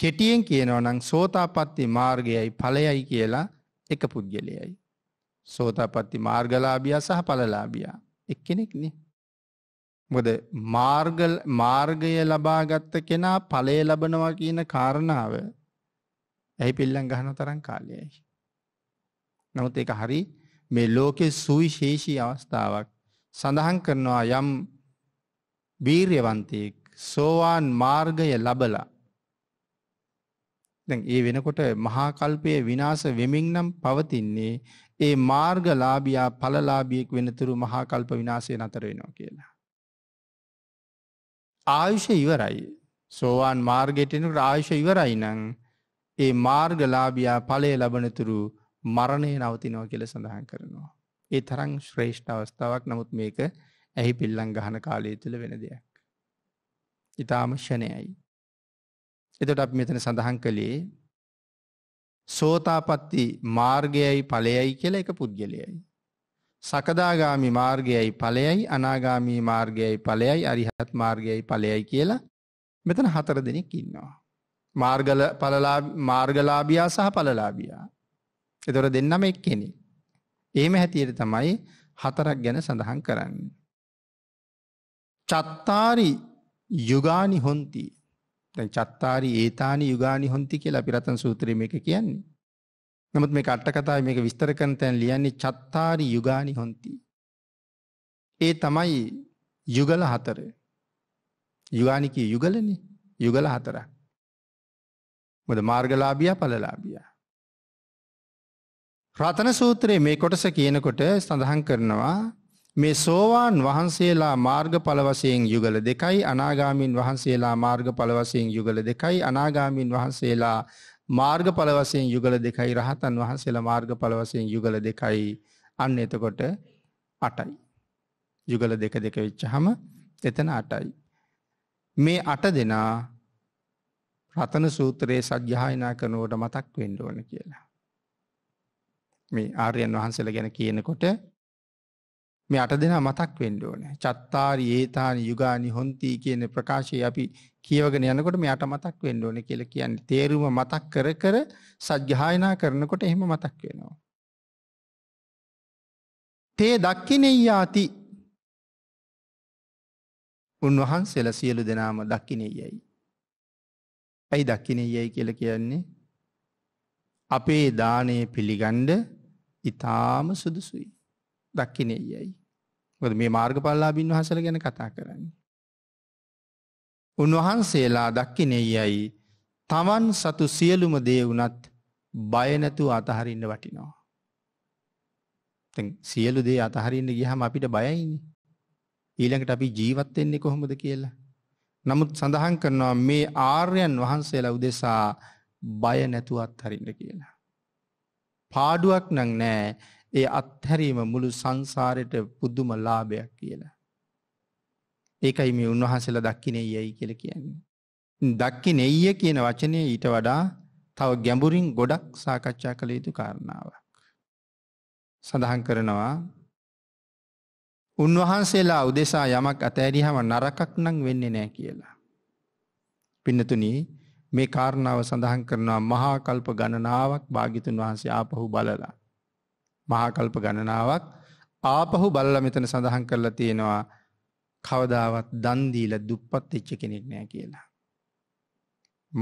කෙටියෙන් කියනවා නම් සෝතාපට්ටි මාර්ගයයි ඵලයයි කියලා එක පුද්ගලයයි සෝතාපට්ටි මාර්ගලාභියා සහ ඵලලාභියා එක්කෙනෙක්නේ මොකද මාර්ග මාර්ගය ලබාගත් කෙනා ඵලය ලබනවා කියන කාරණාව ඇයි පිල්ලම් ගහන තරම් කාලයයි නමුත් ඒක හරි මේ ලෝකේ සුවිශේෂී අවස්ථාවක් සඳහන් කරනවා යම් වීර්යවන්තයෙක් සෝවාන් මාර්ගය ලබලා දැන් ඒ වෙනකොට මහා කල්පයේ විනාශ වෙමින් නම් පවතින්නේ ඒ මාර්ගලාභියා ඵලලාභියෙක් වෙනතුරු මහා කල්ප විනාශය නතර වෙනවා කියලා. ආයුෂ ඉවරයි. සෝවාන් මාර්ගයට එනකොට ආයුෂ ඉවරයි නම් ඒ මාර්ගලාභියා ඵලය ලබනතුරු මරණය නවතිනවා කියලා සඳහන් කරනවා. ඒ තරම් ශ්‍රේෂ්ඨ අවස්ථාවක් නමුත් මේක ඇහි පිල්ලං ගහන කාලය තුළ වෙන දෙයක්. ඉතාම ෂණයයි. එතට අප මෙතන සඳහන් කළේ සෝතාපත්ති මාර්ගයයි ඵලයයි කියලා එක පුද්ගලයයි. සකදාගාමි මාර්ගයයි ඵලයයි අනාගාමී මාර්ගයයි ඵලයයි අරිහත් මාර්ගයයි ඵලයයි කියලා මෙතන හතර දෙනෙක් ඉන්නවා. මාර්ගල පලලා මාර්ගලාභියා සහ පලලාභියා. එතොර දෙන්නම එක් කෙනෙක්. එහෙම හැටියට තමයි හතරක් ගැන සඳහන් කරන්නේ. චත්තාරි යුගානි හොන්ති දැන් චත්තාරි ඒතානි යුගානි හොන්ති කියලා අපි රතන සූත්‍රයේ මේක කියන්නේ. නමුත් මේ අට කතාවේ මේක විස්තර කරන තැන ලියන්නේ චත්තාරි යුගානි හොන්ති. ඒ තමයි යුගල හතර. යුගානි කිය යුගලනේ. යුගල හතරක්. මොකද මාර්ගලාභියා ඵලලාභියා. රතන සූත්‍රයේ මේ කොටස කියනකොට සඳහන් කරනවා මේ සෝවාන් වහන්සේලා මාර්ගඵල වශයෙන් යුගල දෙකයි අනාගාමීන් වහන්සේලා මාර්ගඵල වශයෙන් යුගල දෙකයි අනාගාමීන් වහන්සේලා මාර්ගඵල වශයෙන් යුගල දෙකයි රහතන් වහන්සේලා මාර්ගඵල වශයෙන් යුගල දෙකයි අන්න එතකොට 8යි යුගල දෙක දෙක වෙච්චහම එතන 8යි මේ 8 දෙනා රතන සූත්‍රයේ සත්‍යයනා කරනකොට මතක් වෙන්න ඕන කියලා මේ ආර්යයන් වහන්සේලා ගැන කියනකොට මේ අට දෙනා මතක් වෙන්න ඕනේ. චත්තාරි ඒතානි යුගානි හොන්ති කියන ප්‍රකාශය අපි කියවගෙන යනකොට මේ අට මතක් වෙන්න ඕනේ කියලා කියන්නේ තේරුම මතක් කර කර සත්‍යයනා කරනකොට එහෙම මතක් වෙනවා. තේ දක්කිනෙයාති උන්වහන්සේලා සියලු දෙනාම දක්කිනෙයයි. ඇයි දක්කිනෙයයි කියලා කියන්නේ අපේ දානය පිළිගන්ඩ ඉතාම සුදුසුයි. දක්කිනේ යයි. ගොද මේ මාර්ග පල්ලාබින් වහසල ගැන කතා කරන්නේ. උන්වහන්සේලා දක්කිනේ යයි තමන් සතු සියලුම දේ වනත් බයනැතු අතහරින්න වටිනවා. සියලු දේ අතහරින්න ගිහම අපිට බයයිනි. ඊළඟට අපි ජීවත්වෙන්නේ කොහොමද කියලා. නමුත් සඳහන් කරනවා මේ ආර්යන් වහන්සේලා උදෙසා බය නැතුවත් හරින්න කියලා. පාඩුවක් නං නෑ ඒ අත්හැරීම මුළු සංසාරයට පුදුම ලාභයක් කියලා. ඒකයි මේ උන්වහන්සේලා දක්කිනේ යයි කියල කියන්නේ. දක්කින එය කියන වචනය ඊට වඩා තව ගැඹුරින් ගොඩක් සාකච්ඡා කළ යුතු කාරණාවක්. සඳහන් කරනවා උන්වහන්සේලා උදෙසා යමක් අතෑරිහම නරකක් නං වෙන්නේ නෑ කියලා. පින්නතුනී මේ කාරණාව සඳහන් කරනවා මහා කල්ප ගණනාවක් භාගිතුන් වහන්සේ ආපහු බලලා. මහා කල්ප ගණනාවක් ආපහු බලලා මෙතන සඳහන් කරලා තියෙනවා කවදාවත් දන් දීලා දුප්පත් වෙච්ච කෙනෙක් නෑ කියලා.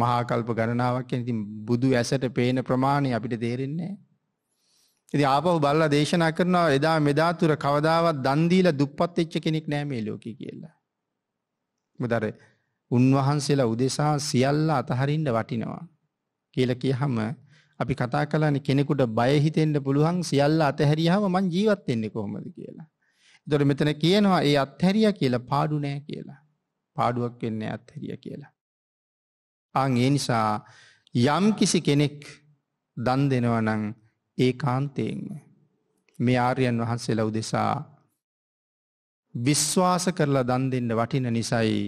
මහා කල්ප ගණනාවක් කියන්නේ ඉතින් බුදු ඇසට පේන ප්‍රමාණය අපිට තේරෙන්නේ නෑ. ඉතින් ආපහු බලලා දේශනා කරනවා එදා මෙදා තුර කවදාවත් දන් දීලා දුප්පත් වෙච්ච කෙනෙක් නෑ මේ ලෝකේ කියලා. මොකද උන්වහන්සේලා උදෙසා සියල්ල අතහරින්න වටිනවා කියලා කියහම අපි කතා කළානේ කෙනෙකුට බය හිතෙන්න පුළුවන් සියල්ල අතහැරියාම මං ජීවත් වෙන්නේ කොහොමද කියලා. ඒතොර මෙතන කියනවා ඒ අත්හැරියා කියලා පාඩු නෑ කියලා. පාඩුවක් වෙන්නේ අත්හැරියා කියලා. ආන් ඒ නිසා යම් කිසි කෙනෙක් දන් දෙනවා නම් ඒකාන්තයෙන්ම මේ ආර්යයන් වහන්සේලා උදෙසා විශ්වාස කරලා දන් දෙන්න වටින නිසායි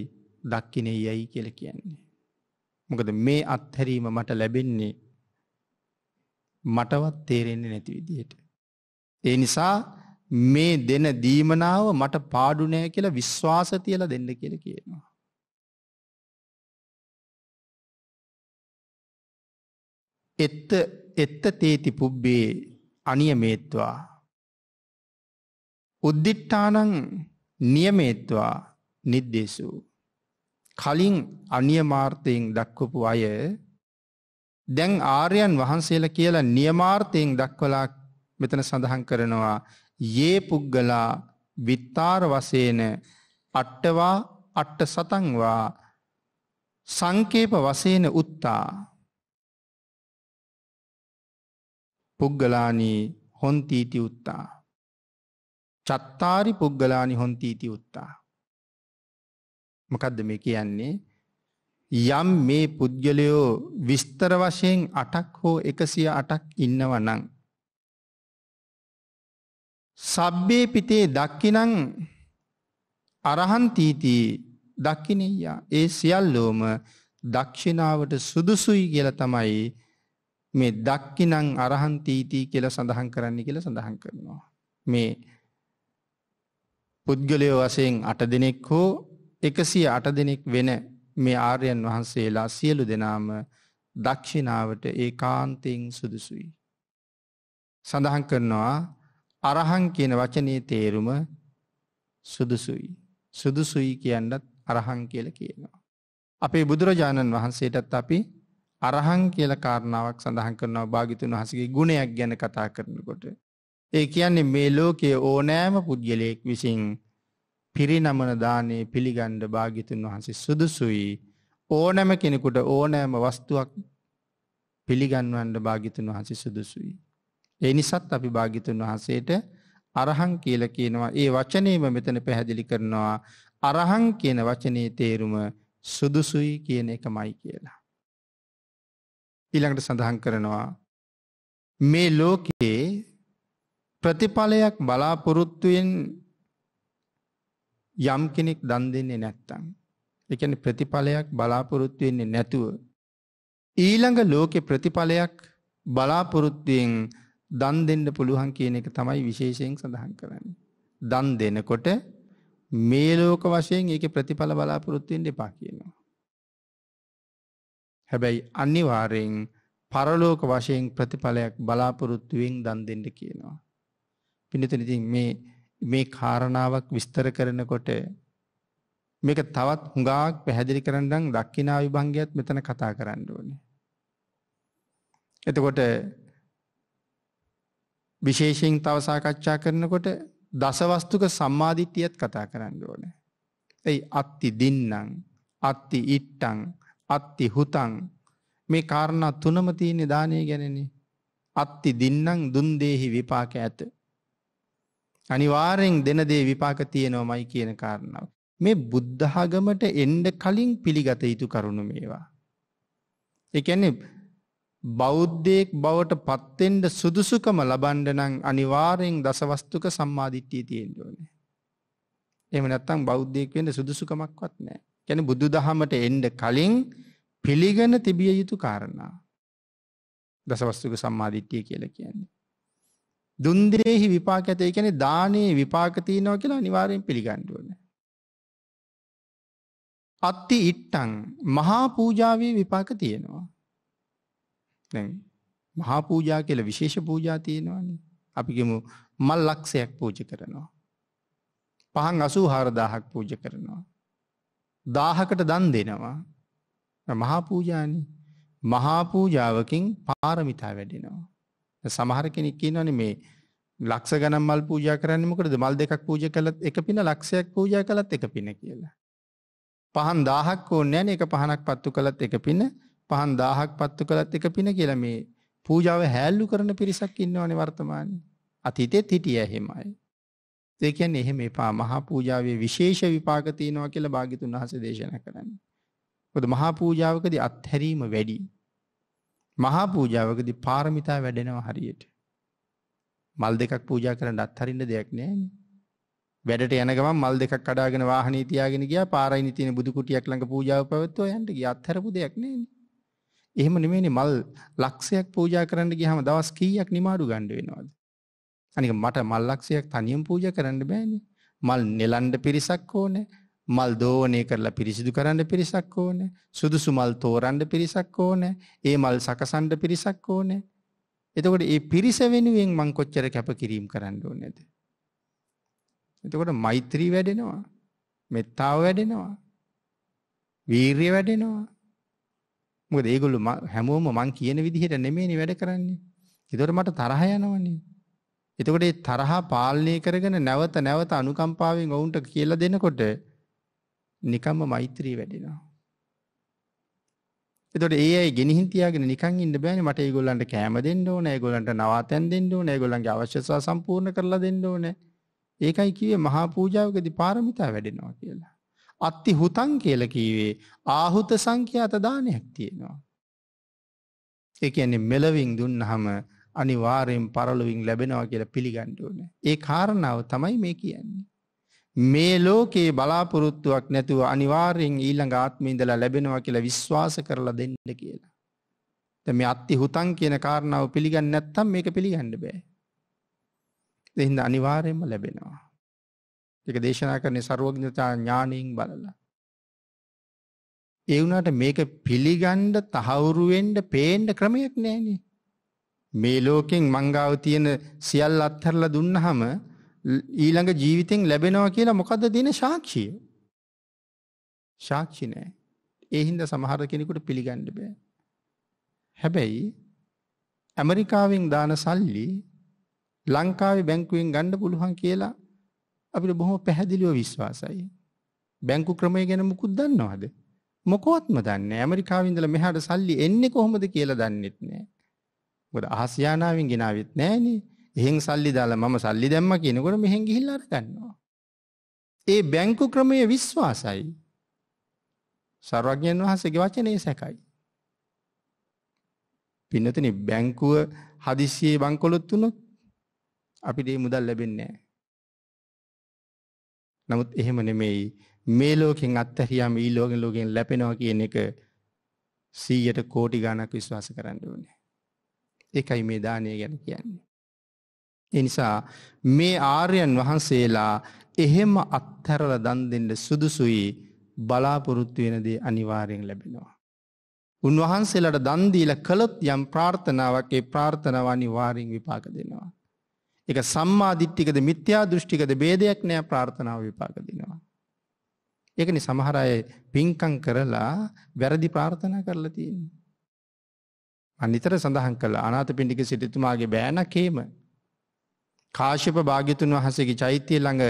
දක්කිනේ යැයි කියල කියන්නේ. මොකද මේ අත්හැරීම මට ලැබෙන්නේ මටවත් තේරෙන්නේ නැති විදියට. ඒ නිසා මේ දෙන දීමනාව මට පාඩුනෑ කියලා විශ්වාස තියලා දෙන්න කියල කියනවා. එත්ත එත්ත තේති පුබ්බේ අනියමේත්වා. උද්දිට්ටානං නියමේත්වා නිද්දේශූ. කලින් අනියමාර්ථයෙන් දක්වපු අය දැන් ආර්යයන් වහන්සේලා කියලා නියමාර්ථයෙන් දක්වලා මෙතන සඳහන් කරනවා යේ පුද්ගලා විත්තාර වශයෙන් අට්ටවා අට්ට සතන්වා සංකේප වශයෙන් උත්තා පුද්ගලානී හොන්තීති උත්තා චත්තාරි පුද්ගලානි හොන්තීති උත්තා මොකක්ද මේ කියන්නේ යම් මේ පුද්ගලයෝ විස්තර වශයෙන් අටක් හෝ එකසිය අටක් ඉන්නව නං. සබ්බේ පිතේ දක්කිනං අරහන්තීතිී දක්කිනෙයා ඒ සියල්ලෝම දක්ෂිනාවට සුදුසුයි කියල තමයි මේ දක්කිනං අරහන්තීතිී කියල සඳහන් කරන්න කියල සඳහන් කරනවා. මේ පුද්ගලයෝ වසයෙන් අට දෙනෙක් හෝ එකසිය අට දෙනෙක් වෙන මේ ආර්යන් වහන්සේලා සියලු දෙනාම දක්ෂිනාවට ඒ කාන්තයෙන් සුදුසුයි. සඳහන් කරනවා අරහන් කියන වචනයේ තේරුම සුදුසුයි. සුදුසුයි කියන්නත් අරහන් කියල කියනවා. අපේ බුදුරජාණන් වහන්සේටත් අපි අරහන් කියල කාරණාවක් සඳහන් කරනවා භාගිතුන් වහසගේ ගුණයක් ගැන කතා කරනකොට. ඒ කියන්නේ මේ ලෝකයේ ඕනෑම පුද්ගලයෙක් විසින් පිරිනමන දානේ පිළිගණ්ඩ භාගිතුන් වහන්සේ සුදුසුයි ඕනෑම කෙනෙකුට ඕනෑම වස්තුවක් පිළිගන්වන්ඩ භාගිතුන් වහන්සේ සුදුසුයි. එනිසත් අපි භාගිතුන් වහන්සේට අරහං කියල කියනවා ඒ වචනයම මෙතන පැහැදිලි කරනවා අරහං කියන වචනයේ තේරුම සුදුසුයි කියන එක මයි කියලා. ඊළඟට සඳහන් කරනවා මේ ලෝකයේ ප්‍රතිඵලයක් බලාපොරොත්තුවෙන් යම් කෙනෙක් දන් දෙන්නේ නැත්තම්. ඒ කියන්නේ ප්‍රතිඵලයක් බලාපොරොත්තු වෙන්නේ නැතුව ඊළඟ ලෝකේ ප්‍රතිඵලයක් බලාපොරොත්තුෙන් දන් දෙන්න පුළුවන් කියන එක තමයි විශේෂයෙන් සඳහන් කරන්නේ. දන් දෙනකොට මේ ලෝක වශයෙන් ඒකේ ප්‍රතිඵල බලාපොරොත්තු වෙන්න එපා කියනවා. හැබැයි අනිවාර්යෙන් පරලෝක වශයෙන් ප්‍රතිඵලයක් බලාපොරොත්තුෙන් දන් දෙන්න කියනවා. පින්නතන ඉතින් මේ මේ කාරණාවක් විස්තර කරනකොට මේක තවත් හුඟාක් පැහැදිලි කරන්න නම් දක්ෂිනා විභංගයත් මෙතන කතා කරන්න ඕනේ. එතකොට විශේෂයෙන් තව සාකච්ඡා කරනකොට දසවස්තුක සම්මාදිට්ඨියත් කතා කරන්න ඕනේ. එයි අත්ති දින්නම්, අත්ති ඉට්ටං, අත්ති හුතං මේ කාරණා තුනම තියෙන දානේ ගැනනේ. අත්ති දින්නම් දුන් දෙහි විපාක ඇත. අනිවාරයෙන් දෙන දේ විපාක තියෙනවමයි කියන කාරණාව. මේ බුද්ධහගමට එන්ඩ කලින් පිළිගත යුතු කරුණු මේවා. එකන්නේ බෞද්ධයෙක් බවට පත්තෙන්ට සුදුසුකම ලබන්ඩනං අනිවාරයෙන් දසවස්තුක සම්මාධිට්ටිය තියෙන්ඩෝන. එමනත්තං බෞද්ධයෙක් වෙන්ට සුදුසුකමක්වත් නෑ ගැන බුදු දහමට එන්ඩ කලින් පිළිගන තිබිය යුතු කාරණා. දසවස්තුක සම්මාධිට්ටිය කියල කියන්නේ. දුන්දිරේහි විපාක ඇත ඒ කියන්නේ දානයේ විපාක තියෙනවා කියලා අනිවාර්යෙන් පිළිගන්න ඕනේ. අත්ති ඉට්ටං මහා පූජාවේ විපාක තියෙනවා. දැන් මහා පූජා කියලා විශේෂ පූජා තියෙනවානේ. අපි කියමු මල් ලක්ෂයක් පූජ කරනවා. පහන් 84000ක් පූජ කරනවා. 1000කට දන් දෙනවා. මහා පූජානේ. මහා පූජාවකින් පාරමිතා වැඩෙනවා. සමහර කෙනෙක් කියනවනේ මේ ලක්ෂ ගණන් මල් පූජා කරන්නේ මොකටද? මල් දෙකක් පූජා කළත් එක පින ලක්ෂයක් පූජා කළත් එක පින කියලා. පහන් 1000ක් ඕනේ නැනේ එක පහනක් පත්තු කළත් එක පින, පහන් 1000ක් පත්තු කළත් එක පින කියලා මේ පූජාව හැල්ලු කරන පිරිසක් ඉන්නවනේ වර්තමානයේ. අතීතෙත් හිටියේ එහෙමයි. ඒ කියන්නේ එහෙම එපා මහා පූජාවේ විශේෂ විපාක තියෙනවා කියලා භාග්‍යතුන් වහන්සේ දේශනා කරන්නේ. මොකද මහා පූජාවකදී අත්හැරීම වැඩි. මහා පූජාවකදි පාරමිතා වැඩෙනවා හරියට. මල් දෙකක් පූජා කරන අත්හරින්න දෙයක් නෑන. වැඩට යනගම මල් දෙකක් කඩාගෙන වාහනී තියාගෙන ගියා පාරයිනි තියෙන බුදු කුටියක් ළඟ පූජාව පැවැත්වුවා යන්න ගියා අත්හැරපු දෙයක් නෑනේ. එහෙම නෙමෙයිනේ මල් ලක්ෂයක් පූජා කරන්න ගියාම දවස් කීයක් නිමාඩු ගන්න වෙනවද? අනික මට මල් ලක්ෂයක් තනියම පූජා කරන්න බෑනේ. මල් නෙලන්න පිරිසක් ඕනේ. මල් දෝනය කරලා පිරිසිදු කරන්න පිරිසක් ඕන සුදුසු මල් තෝරන්ඩ පිරිසක් ඕන ඒ මල් සකසන්ඩ පිරිසක් ඕන එතකොට ඒ පිරිස වෙනුවෙන් මං කොච්චර කැප කිරීම් කරන්න ඕන නැද එතකොට මෛත්‍රී වැඩෙනවා මෙත්තාව වැඩෙනවා වීර්ය වැඩෙනවා මොකද ඒගොල්ලෝ හැමෝම මං කියන විදිහට නෙමෙයිනේ වැඩ කරන්නේ ඒතකොට මට තරහ යනවනේ එතකොට ඒ තරහා පාලනය කරගෙන නැවත නැවත අනුකම්පාවෙන් ඔවුන්ට කියලා දෙනකොට නිකම්ම මෛත්‍රී වැඩෙනවා. එතකොට ඒ අය ගෙනihin තියාගෙන නිකන් ඉන්න බෑනේ මට ඒගොල්ලන්ට කෑම දෙන්න ඕනේ ඒගොල්ලන්ට නවාතැන් දෙන්න ඕනේ ඒගොල්ලන්ගේ අවශ්‍යතා සම්පූර්ණ කරලා දෙන්න ඕනේ. ඒකයි කිව්වේ මහා පූජාවකදී පාරමිතා වැඩෙනවා කියලා. අත්ති හුතං කියලා කිව්වේ ආහුත සංඛ්‍යාත දානයක් තියෙනවා. ඒ කියන්නේ මෙලවින් දුන්නහම අනිවාර්යෙන් පරලොවින් ලැබෙනවා කියලා පිළිගන්න ඕනේ. ඒ කාරණාව තමයි මේ කියන්නේ. මේ ලෝකයේ බලාපොරොත්තුවක් නැතුව අනිවාර්යෙන් ඊළඟ ආත්මේ ඉඳලා ලැබෙනවා කියලා විශ්වාස කරලා දෙන්න කියලා. දැන් මේ අත්ති හුතං කියන කාරණාව පිළිගන්නේ නැත්නම් මේක පිළිගන්න බෑ. දෙහිඳ අනිවාර්යෙන්ම ලැබෙනවා. ඒක දේශනා කරන්නේ ਸਰවඥතා ඥාණයෙන් බලලා. ඒ වුණාට මේක පිළිගන්න තහවුරු වෙන්න පේන්න ක්‍රමයක් නැහැනේ. මේ ලෝකෙන් මංගාව තියෙන සියල්ල අත්හැරලා දුන්නහම ඊළඟ ජීවිතෙන් ලැබෙනවා කියලා මොකද දෙන සාක්ෂිය. සාක්ෂි නෑ. ඒ හින්දා සමහර කෙනෙකුට පිළිගන්න බෑ. හැබැයි ඇමරිකාවෙන් දාන සල්ලි ලංකාවේ බැංකුවෙන් ගන්න පුළුවන් කියලා අපිට බොහොම පැහැදිලිව විශ්වාසයි. බැංකු ක්‍රමය ගැන මුකුත් දන්නවද? මොකවත්ම දන්නේ ඇමරිකාවේ ඉඳලා මෙහාට සල්ලි එන්නේ කොහොමද කියලා දන්නෙත් නෑ. මොකද ආසියානාවෙන් ගෙනාවෙත් නෑනේ. එහෙන් සල්ලි දාලා මම සල්ලි දැම්ම කියනකොට මෙහෙන් ගිහිල්ලා අරගන්නවා. ඒ බැංකු ක්‍රමයේ විශ්වාසයි. සර්වඥයන් වහන්සේගේ වචනේ සැකයි. පින්නතනි බැංකුව හදිස්සියේ බංකොලොත් වුණොත් අපිට ඒ මුදල් ලැබෙන්නේ නැහැ. නමුත් එහෙම නෙමෙයි මේ ලෝකෙන් අත්හැරියාම ඊ ලෝකෙන් ලෝකෙන් ලැබෙනවා කියන එක 100ට කෝටි ගණක් විශ්වාස කරන්න ඕනේ. ඒකයි මේ දානය ගැන කියන්නේ. එනිසා මේ ආර්යන් වහන්සේලා එහෙම අත්හැරල දන් දෙන්න සුදුසුයි බලාපොරොත්තු වෙනදේ අනිවාරයෙන් ලැබෙනවා. උන්වහන්සේලට දන්දීල කළොත් යම් ප්‍රාර්ථනාවක් ඒ ප්‍රාර්ථනවානි වාරිං විපාක දෙනවා. එක සම්මාධිට්ටිකද මිත්‍යා දෘෂ්ටිකද බේදයක් නෑ ප්‍රාර්ථනාව විපාක දෙනවා. ඒකනි සමහරය පින්කං කරලා වැරදි ප්‍රාර්ථනා කරලා තියන්නේ. අනිතර සඳහන් කළ අනාත පිණිික සිටිතුමාගේ බෑනකේම කාශ්‍යප භාග්‍යතුන් වහසගේ චෛත්‍යය ළඟ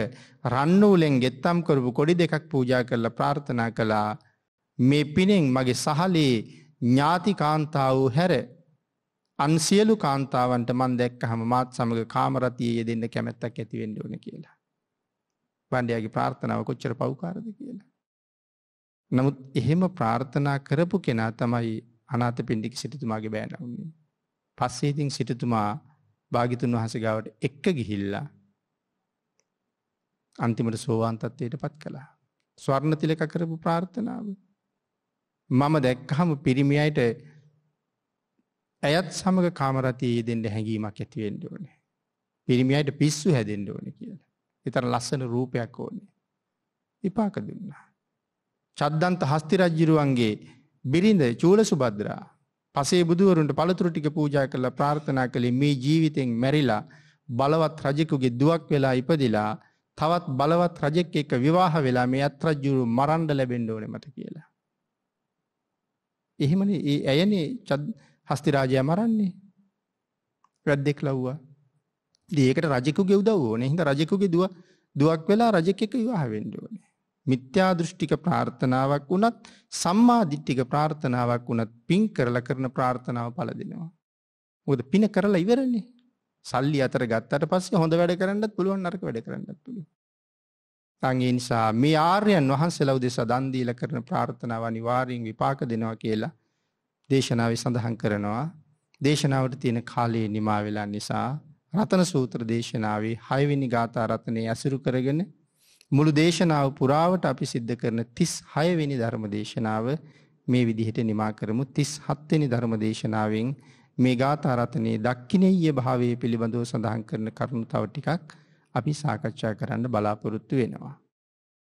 රන්නූලෙන් ගෙත්තම් කරපු කොඩි දෙකක් පූජා කරලා ප්‍රාර්ථනා කළා මේ පිනෙන් මගේ සහලේ ඥාති කාන්තාව වූ හැර අන්සියලු කාන්තාවන්ට මන් දැක්ක හම මාත් සමඟ කාමරතියය දෙන්න කැමැත්තක් ඇතිවෙන්න ඕන කියලා. බණ්ඩයාගේ ප්‍රාර්ථනාව කොච්චර පව්කාරද කියලා. නමුත් එහෙම ප්‍රාර්ථනා කරපු කෙනා තමයි අනාත පින්ඩිකි සිටතුමාගේ බෑනවන්නේ. පස්සේතින් සිටතුමා භාගිතුන් වහසගාවට එක්ක ගිහිල්ලා අන්තිමට සෝවාන්තත්වයට පත් කළා. ස්වර්ණ තිලක කරපු ප්‍රාර්ථනාව. මම දැක්කහම පිරිමියයට ඇයත් සමඟ කාමරතයේ දෙෙන්ට හැඟීමක් ඇතිවෙන්ඩ ඕනේ. පිරිමියයට පිස්සු හැදෙන්ඩ ඕන කියලා. එතර ලස්සන රූපයක් ඕනේ. විපාක දුන්නා. චද්දන්ත හස්තිරජ්ජිරුවන්ගේ බිරිඳ චූල සුබද්‍රා පසේ බුදුවරුන්ට පළතුරු ටික පූජා කරලා ප්‍රාර්ථනා කළේ මේ ජීවිතෙන් මැරිලා බලවත් රජෙකුගේ දුවක් වෙලා ඉපදිලා තවත් බලවත් රජෙක් එක්ක විවාහ වෙලා මේ අත්‍රජ්ජුරු මරණ්ඩ ලැබෙන්න ඕනේ මට කියලා. එහෙමනේ ඒ ඇයනේ හස්ති රාජයා මරන්නේ. රැද්දෙක් ලව්වා. ඉතින් ඒකට රජෙකුගේ උදව් ඕනේ. හින්දා රජෙකුගේ දුව දුවක් වෙලා රජෙක් එක්ක විවාහ වෙන්න ඕනේ. මිත්‍යා දෘෂ්ටික ප්‍රාර්ථනාවක් වුණත් සම්මා දිට්ඨික ප්‍රාර්ථනාවක් වුණත් පින් කරලා කරන ප්‍රාර්ථනාව පළ දෙනවා. මොකද පින කරලා ඉවරනේ. සල්ලි අතර ගත්තට පස්සේ හොඳ වැඩ කරන්නත් පුළුවන් නරක වැඩ කරන්නත් පුළුවන්. ඒ නිසා මේ ආර්යයන් වහන්සේලා උදෙසා දන් දීලා කරන ප්‍රාර්ථනාව අනිවාර්යෙන් විපාක දෙනවා කියලා දේශනාවේ සඳහන් කරනවා. දේශනාවට තියෙන කාලය නිමා වෙලා නිසා රතන සූත්‍ර දේශනාවේ 6 වෙනි ගාථා රත්නයේ අසිරු කරගෙන මුළු දේශනාව පුරාවට අපි සිද්ධ කරන තිස් හයවෙනි ධර්ම දේශනාව මේ විදිහට නිමා කරමු තිස් හත්වෙනි ධර්ම දේශනාවෙන් මේ ගාථරතනයේ දක්කිනෙය භාවය පිළිබඳව සඳහන් කරන කරුණු තව ටිකක් අපි සාකච්ඡා කරන්න බලාපොරොත්තු වෙනවා.